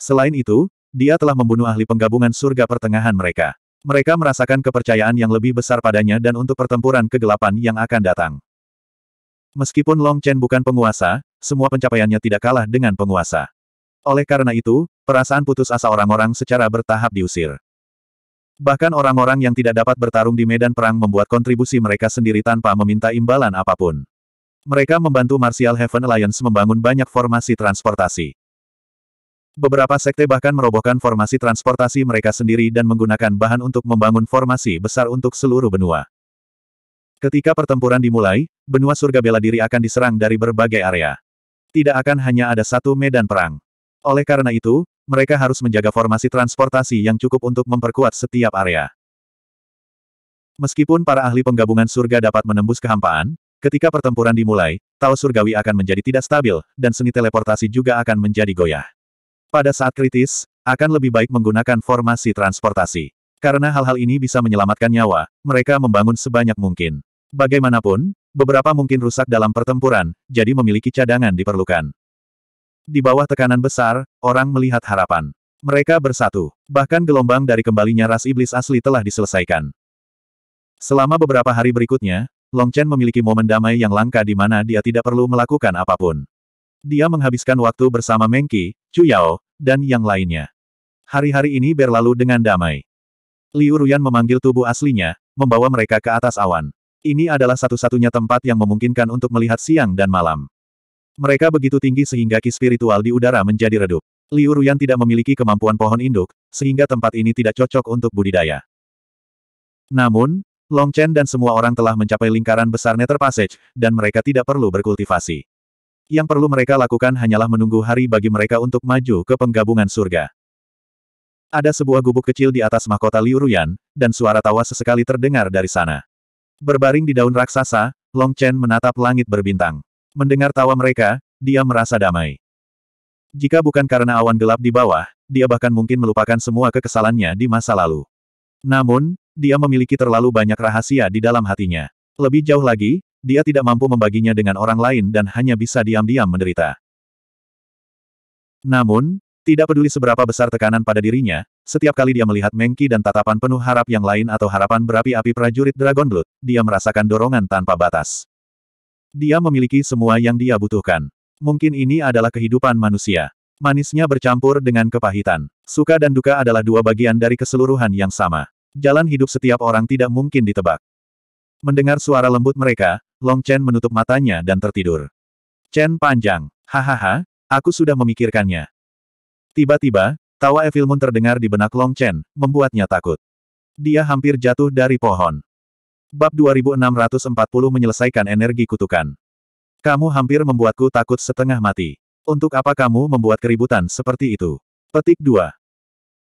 Selain itu, dia telah membunuh ahli penggabungan surga pertengahan mereka. Mereka merasakan kepercayaan yang lebih besar padanya dan untuk pertempuran kegelapan yang akan datang. Meskipun Long Chen bukan penguasa, semua pencapaiannya tidak kalah dengan penguasa. Oleh karena itu, perasaan putus asa orang-orang secara bertahap diusir. Bahkan orang-orang yang tidak dapat bertarung di medan perang membuat kontribusi mereka sendiri tanpa meminta imbalan apapun. Mereka membantu Martial Heaven Alliance membangun banyak formasi transportasi. Beberapa sekte bahkan merobohkan formasi transportasi mereka sendiri dan menggunakan bahan untuk membangun formasi besar untuk seluruh benua. Ketika pertempuran dimulai, benua surga bela diri akan diserang dari berbagai area. Tidak akan hanya ada satu medan perang. Oleh karena itu, mereka harus menjaga formasi transportasi yang cukup untuk memperkuat setiap area. Meskipun para ahli penggabungan surga dapat menembus kehampaan, Ketika pertempuran dimulai, Tao Surgawi akan menjadi tidak stabil, dan seni teleportasi juga akan menjadi goyah. Pada saat kritis, akan lebih baik menggunakan formasi transportasi. Karena hal-hal ini bisa menyelamatkan nyawa, mereka membangun sebanyak mungkin. Bagaimanapun, beberapa mungkin rusak dalam pertempuran, jadi memiliki cadangan diperlukan. Di bawah tekanan besar, orang melihat harapan. Mereka bersatu. Bahkan gelombang dari kembalinya ras iblis asli telah diselesaikan. Selama beberapa hari berikutnya, Long Chen memiliki momen damai yang langka di mana dia tidak perlu melakukan apapun. Dia menghabiskan waktu bersama Mengki, Chu Yao, dan yang lainnya. Hari-hari ini berlalu dengan damai. Liu Ruyan memanggil tubuh aslinya, membawa mereka ke atas awan. Ini adalah satu-satunya tempat yang memungkinkan untuk melihat siang dan malam. Mereka begitu tinggi sehingga ki spiritual di udara menjadi redup. Liu Ruyan tidak memiliki kemampuan pohon induk, sehingga tempat ini tidak cocok untuk budidaya. Namun, Long Chen dan semua orang telah mencapai lingkaran besar Nether Passage, dan mereka tidak perlu berkultivasi. Yang perlu mereka lakukan hanyalah menunggu hari bagi mereka untuk maju ke penggabungan surga. Ada sebuah gubuk kecil di atas mahkota Liu dan suara tawa sesekali terdengar dari sana. Berbaring di daun raksasa, Long Chen menatap langit berbintang. Mendengar tawa mereka, dia merasa damai. Jika bukan karena awan gelap di bawah, dia bahkan mungkin melupakan semua kekesalannya di masa lalu. Namun, dia memiliki terlalu banyak rahasia di dalam hatinya. Lebih jauh lagi, dia tidak mampu membaginya dengan orang lain dan hanya bisa diam-diam menderita. Namun, tidak peduli seberapa besar tekanan pada dirinya, setiap kali dia melihat Mengki dan tatapan penuh harap yang lain atau harapan berapi-api prajurit Dragon Blood, dia merasakan dorongan tanpa batas. Dia memiliki semua yang dia butuhkan. Mungkin ini adalah kehidupan manusia. Manisnya bercampur dengan kepahitan. Suka dan duka adalah dua bagian dari keseluruhan yang sama. Jalan hidup setiap orang tidak mungkin ditebak. Mendengar suara lembut mereka, Long Chen menutup matanya dan tertidur. Chen panjang. Hahaha, aku sudah memikirkannya. Tiba-tiba, tawa Evil Moon terdengar di benak Long Chen, membuatnya takut. Dia hampir jatuh dari pohon. Bab 2640 menyelesaikan energi kutukan. Kamu hampir membuatku takut setengah mati. Untuk apa kamu membuat keributan seperti itu? Petik 2.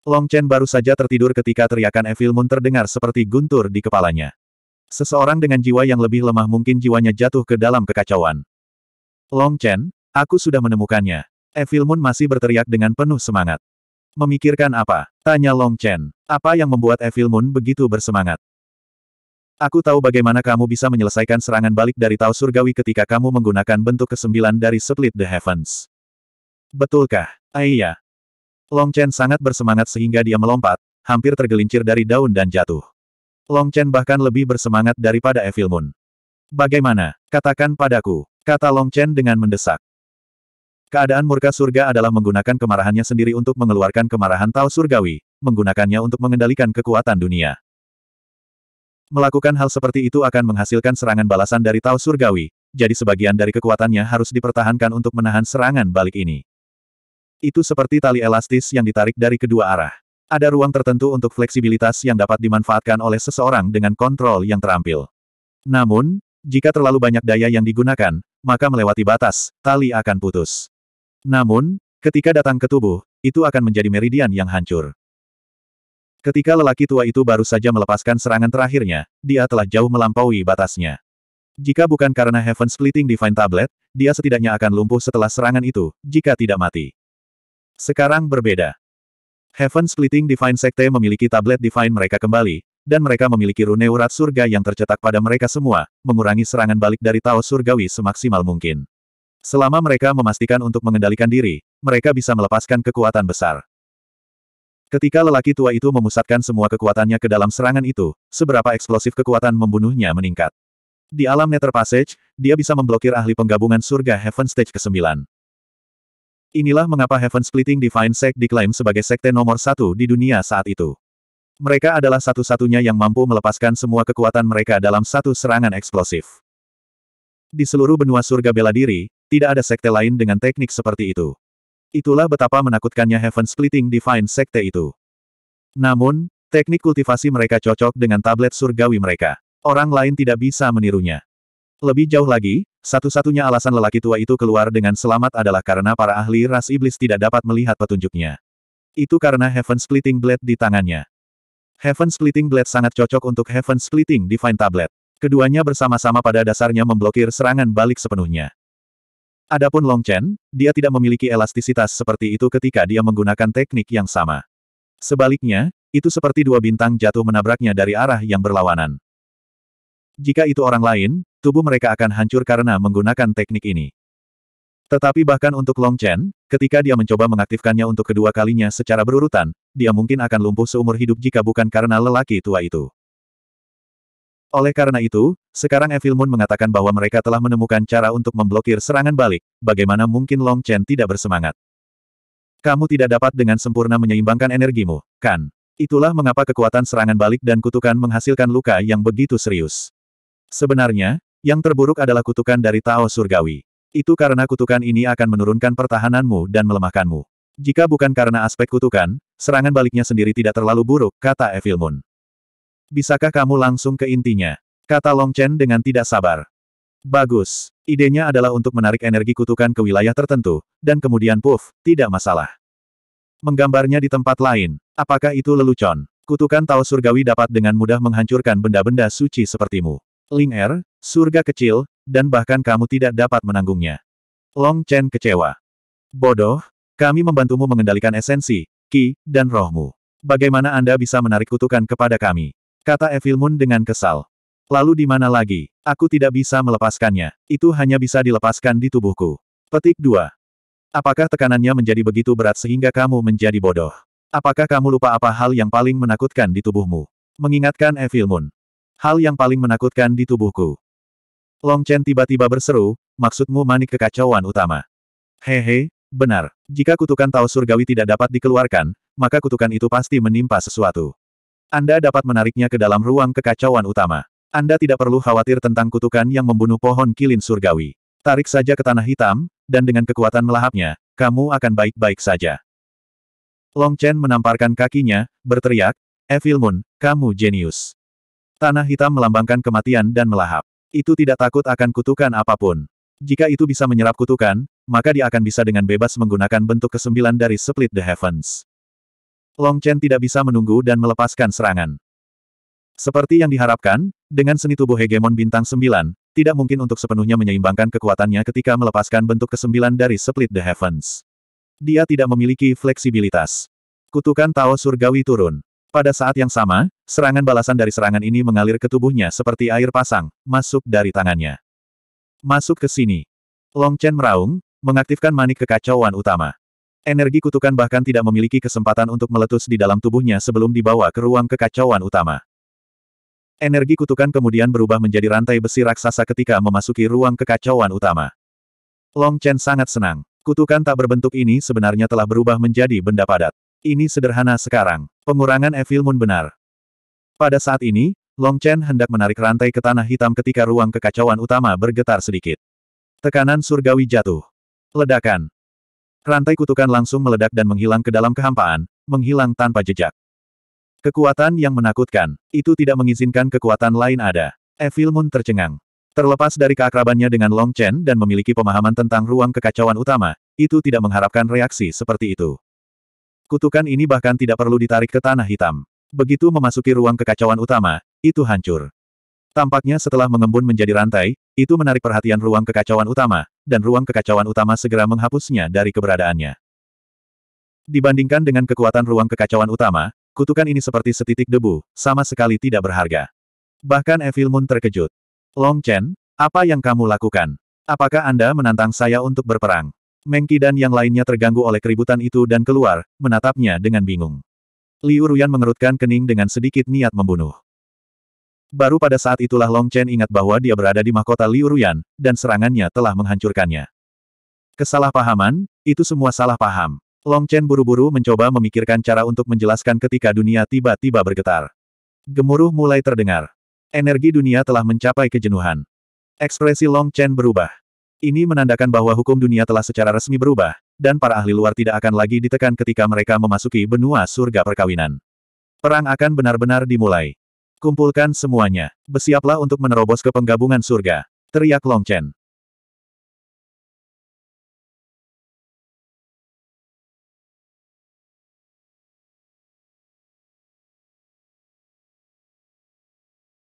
Long Chen baru saja tertidur ketika teriakan Evil Moon terdengar seperti guntur di kepalanya. Seseorang dengan jiwa yang lebih lemah mungkin jiwanya jatuh ke dalam kekacauan. Long Chen, aku sudah menemukannya. Evil Moon masih berteriak dengan penuh semangat. Memikirkan apa? Tanya Long Chen. Apa yang membuat Evil Moon begitu bersemangat? Aku tahu bagaimana kamu bisa menyelesaikan serangan balik dari Tau Surgawi ketika kamu menggunakan bentuk kesembilan dari Split the Heavens. Betulkah? Aiyah. Ah, Long Chen sangat bersemangat sehingga dia melompat, hampir tergelincir dari daun dan jatuh. Long Chen bahkan lebih bersemangat daripada Evil Moon. Bagaimana? Katakan padaku, kata Long Chen dengan mendesak. Keadaan murka surga adalah menggunakan kemarahannya sendiri untuk mengeluarkan kemarahan Tao Surgawi, menggunakannya untuk mengendalikan kekuatan dunia. Melakukan hal seperti itu akan menghasilkan serangan balasan dari Tao Surgawi, jadi sebagian dari kekuatannya harus dipertahankan untuk menahan serangan balik ini. Itu seperti tali elastis yang ditarik dari kedua arah. Ada ruang tertentu untuk fleksibilitas yang dapat dimanfaatkan oleh seseorang dengan kontrol yang terampil. Namun, jika terlalu banyak daya yang digunakan, maka melewati batas, tali akan putus. Namun, ketika datang ke tubuh, itu akan menjadi meridian yang hancur. Ketika lelaki tua itu baru saja melepaskan serangan terakhirnya, dia telah jauh melampaui batasnya. Jika bukan karena Heaven Splitting Divine Tablet, dia setidaknya akan lumpuh setelah serangan itu, jika tidak mati. Sekarang berbeda. Heaven Splitting Divine Sekte memiliki tablet Divine mereka kembali, dan mereka memiliki rune urat surga yang tercetak pada mereka semua, mengurangi serangan balik dari Tao Surgawi semaksimal mungkin. Selama mereka memastikan untuk mengendalikan diri, mereka bisa melepaskan kekuatan besar. Ketika lelaki tua itu memusatkan semua kekuatannya ke dalam serangan itu, seberapa eksplosif kekuatan membunuhnya meningkat. Di alam Nether Passage, dia bisa memblokir ahli penggabungan surga Heaven Stage ke-9. Inilah mengapa Heaven Splitting Divine Sect diklaim sebagai sekte nomor satu di dunia saat itu. Mereka adalah satu-satunya yang mampu melepaskan semua kekuatan mereka dalam satu serangan eksplosif. Di seluruh benua surga bela diri, tidak ada sekte lain dengan teknik seperti itu. Itulah betapa menakutkannya Heaven Splitting Divine Sekte itu. Namun, teknik kultivasi mereka cocok dengan tablet surgawi mereka. Orang lain tidak bisa menirunya. Lebih jauh lagi, satu-satunya alasan lelaki tua itu keluar dengan selamat adalah karena para ahli ras iblis tidak dapat melihat petunjuknya. Itu karena Heaven Splitting Blade di tangannya. Heaven Splitting Blade sangat cocok untuk Heaven Splitting Divine Tablet. Keduanya bersama-sama pada dasarnya memblokir serangan balik sepenuhnya. Adapun Long Chen, dia tidak memiliki elastisitas seperti itu ketika dia menggunakan teknik yang sama. Sebaliknya, itu seperti dua bintang jatuh menabraknya dari arah yang berlawanan. Jika itu orang lain, tubuh mereka akan hancur karena menggunakan teknik ini. Tetapi bahkan untuk Long Chen, ketika dia mencoba mengaktifkannya untuk kedua kalinya secara berurutan, dia mungkin akan lumpuh seumur hidup jika bukan karena lelaki tua itu. Oleh karena itu, sekarang Evil Moon mengatakan bahwa mereka telah menemukan cara untuk memblokir serangan balik, bagaimana mungkin Long Chen tidak bersemangat. Kamu tidak dapat dengan sempurna menyeimbangkan energimu, kan? Itulah mengapa kekuatan serangan balik dan kutukan menghasilkan luka yang begitu serius. Sebenarnya, yang terburuk adalah kutukan dari Tao Surgawi. Itu karena kutukan ini akan menurunkan pertahananmu dan melemahkanmu. Jika bukan karena aspek kutukan, serangan baliknya sendiri tidak terlalu buruk, kata Evil Moon. Bisakah kamu langsung ke intinya? Kata Long Chen dengan tidak sabar. Bagus. Idenya adalah untuk menarik energi kutukan ke wilayah tertentu, dan kemudian puff, tidak masalah. Menggambarnya di tempat lain. Apakah itu lelucon? Kutukan Tao Surgawi dapat dengan mudah menghancurkan benda-benda suci sepertimu. Ling Er, surga kecil, dan bahkan kamu tidak dapat menanggungnya. Long Chen kecewa. Bodoh, kami membantumu mengendalikan esensi, ki, dan rohmu. Bagaimana Anda bisa menarik kutukan kepada kami? Kata Evil Moon dengan kesal. Lalu di mana lagi? Aku tidak bisa melepaskannya. Itu hanya bisa dilepaskan di tubuhku. Petik 2. Apakah tekanannya menjadi begitu berat sehingga kamu menjadi bodoh? Apakah kamu lupa apa hal yang paling menakutkan di tubuhmu? Mengingatkan Evil Moon. Hal yang paling menakutkan di tubuhku. Long Chen tiba-tiba berseru, maksudmu manik kekacauan utama. Hehe, benar. Jika kutukan Tao Surgawi tidak dapat dikeluarkan, maka kutukan itu pasti menimpa sesuatu. Anda dapat menariknya ke dalam ruang kekacauan utama. Anda tidak perlu khawatir tentang kutukan yang membunuh pohon kilin surgawi. Tarik saja ke tanah hitam, dan dengan kekuatan melahapnya, kamu akan baik-baik saja. Long Chen menamparkan kakinya, berteriak, Evil Moon, kamu jenius. Tanah hitam melambangkan kematian dan melahap. Itu tidak takut akan kutukan apapun. Jika itu bisa menyerap kutukan, maka dia akan bisa dengan bebas menggunakan bentuk kesembilan dari Split the Heavens. Long Chen tidak bisa menunggu dan melepaskan serangan. Seperti yang diharapkan, dengan seni tubuh hegemon bintang sembilan, tidak mungkin untuk sepenuhnya menyeimbangkan kekuatannya ketika melepaskan bentuk kesembilan dari Split the Heavens. Dia tidak memiliki fleksibilitas. Kutukan Tao Surgawi turun. Pada saat yang sama, serangan balasan dari serangan ini mengalir ke tubuhnya seperti air pasang, masuk dari tangannya. Masuk ke sini. Long Chen meraung, mengaktifkan manik kekacauan utama. Energi kutukan bahkan tidak memiliki kesempatan untuk meletus di dalam tubuhnya sebelum dibawa ke ruang kekacauan utama. Energi kutukan kemudian berubah menjadi rantai besi raksasa ketika memasuki ruang kekacauan utama. Long Chen sangat senang. Kutukan tak berbentuk ini sebenarnya telah berubah menjadi benda padat. Ini sederhana sekarang. Pengurangan Evil Moon benar. Pada saat ini, Long Chen hendak menarik rantai ke tanah hitam ketika ruang kekacauan utama bergetar sedikit. Tekanan surgawi jatuh. Ledakan. Rantai kutukan langsung meledak dan menghilang ke dalam kehampaan, menghilang tanpa jejak. Kekuatan yang menakutkan, itu tidak mengizinkan kekuatan lain ada. Evil Moon tercengang. Terlepas dari keakrabannya dengan Long Chen dan memiliki pemahaman tentang ruang kekacauan utama, itu tidak mengharapkan reaksi seperti itu. Kutukan ini bahkan tidak perlu ditarik ke tanah hitam. Begitu memasuki ruang kekacauan utama, itu hancur. Tampaknya setelah mengembun menjadi rantai, itu menarik perhatian ruang kekacauan utama, dan ruang kekacauan utama segera menghapusnya dari keberadaannya. Dibandingkan dengan kekuatan ruang kekacauan utama, kutukan ini seperti setitik debu, sama sekali tidak berharga. Bahkan Evil Moon terkejut. Long Chen, apa yang kamu lakukan? Apakah Anda menantang saya untuk berperang? Mengki dan yang lainnya terganggu oleh keributan itu dan keluar, menatapnya dengan bingung. Liu Ruyan mengerutkan kening dengan sedikit niat membunuh. Baru pada saat itulah Long Chen ingat bahwa dia berada di mahkota Liu Ruyan, dan serangannya telah menghancurkannya. Kesalahpahaman, itu semua salah paham. Long Chen buru-buru mencoba memikirkan cara untuk menjelaskan ketika dunia tiba-tiba bergetar. Gemuruh mulai terdengar. Energi dunia telah mencapai kejenuhan. Ekspresi Long Chen berubah. Ini menandakan bahwa hukum dunia telah secara resmi berubah, dan para ahli luar tidak akan lagi ditekan ketika mereka memasuki benua surga perkawinan. Perang akan benar-benar dimulai. Kumpulkan semuanya. Bersiaplah untuk menerobos ke penggabungan surga. Teriak Long Chen.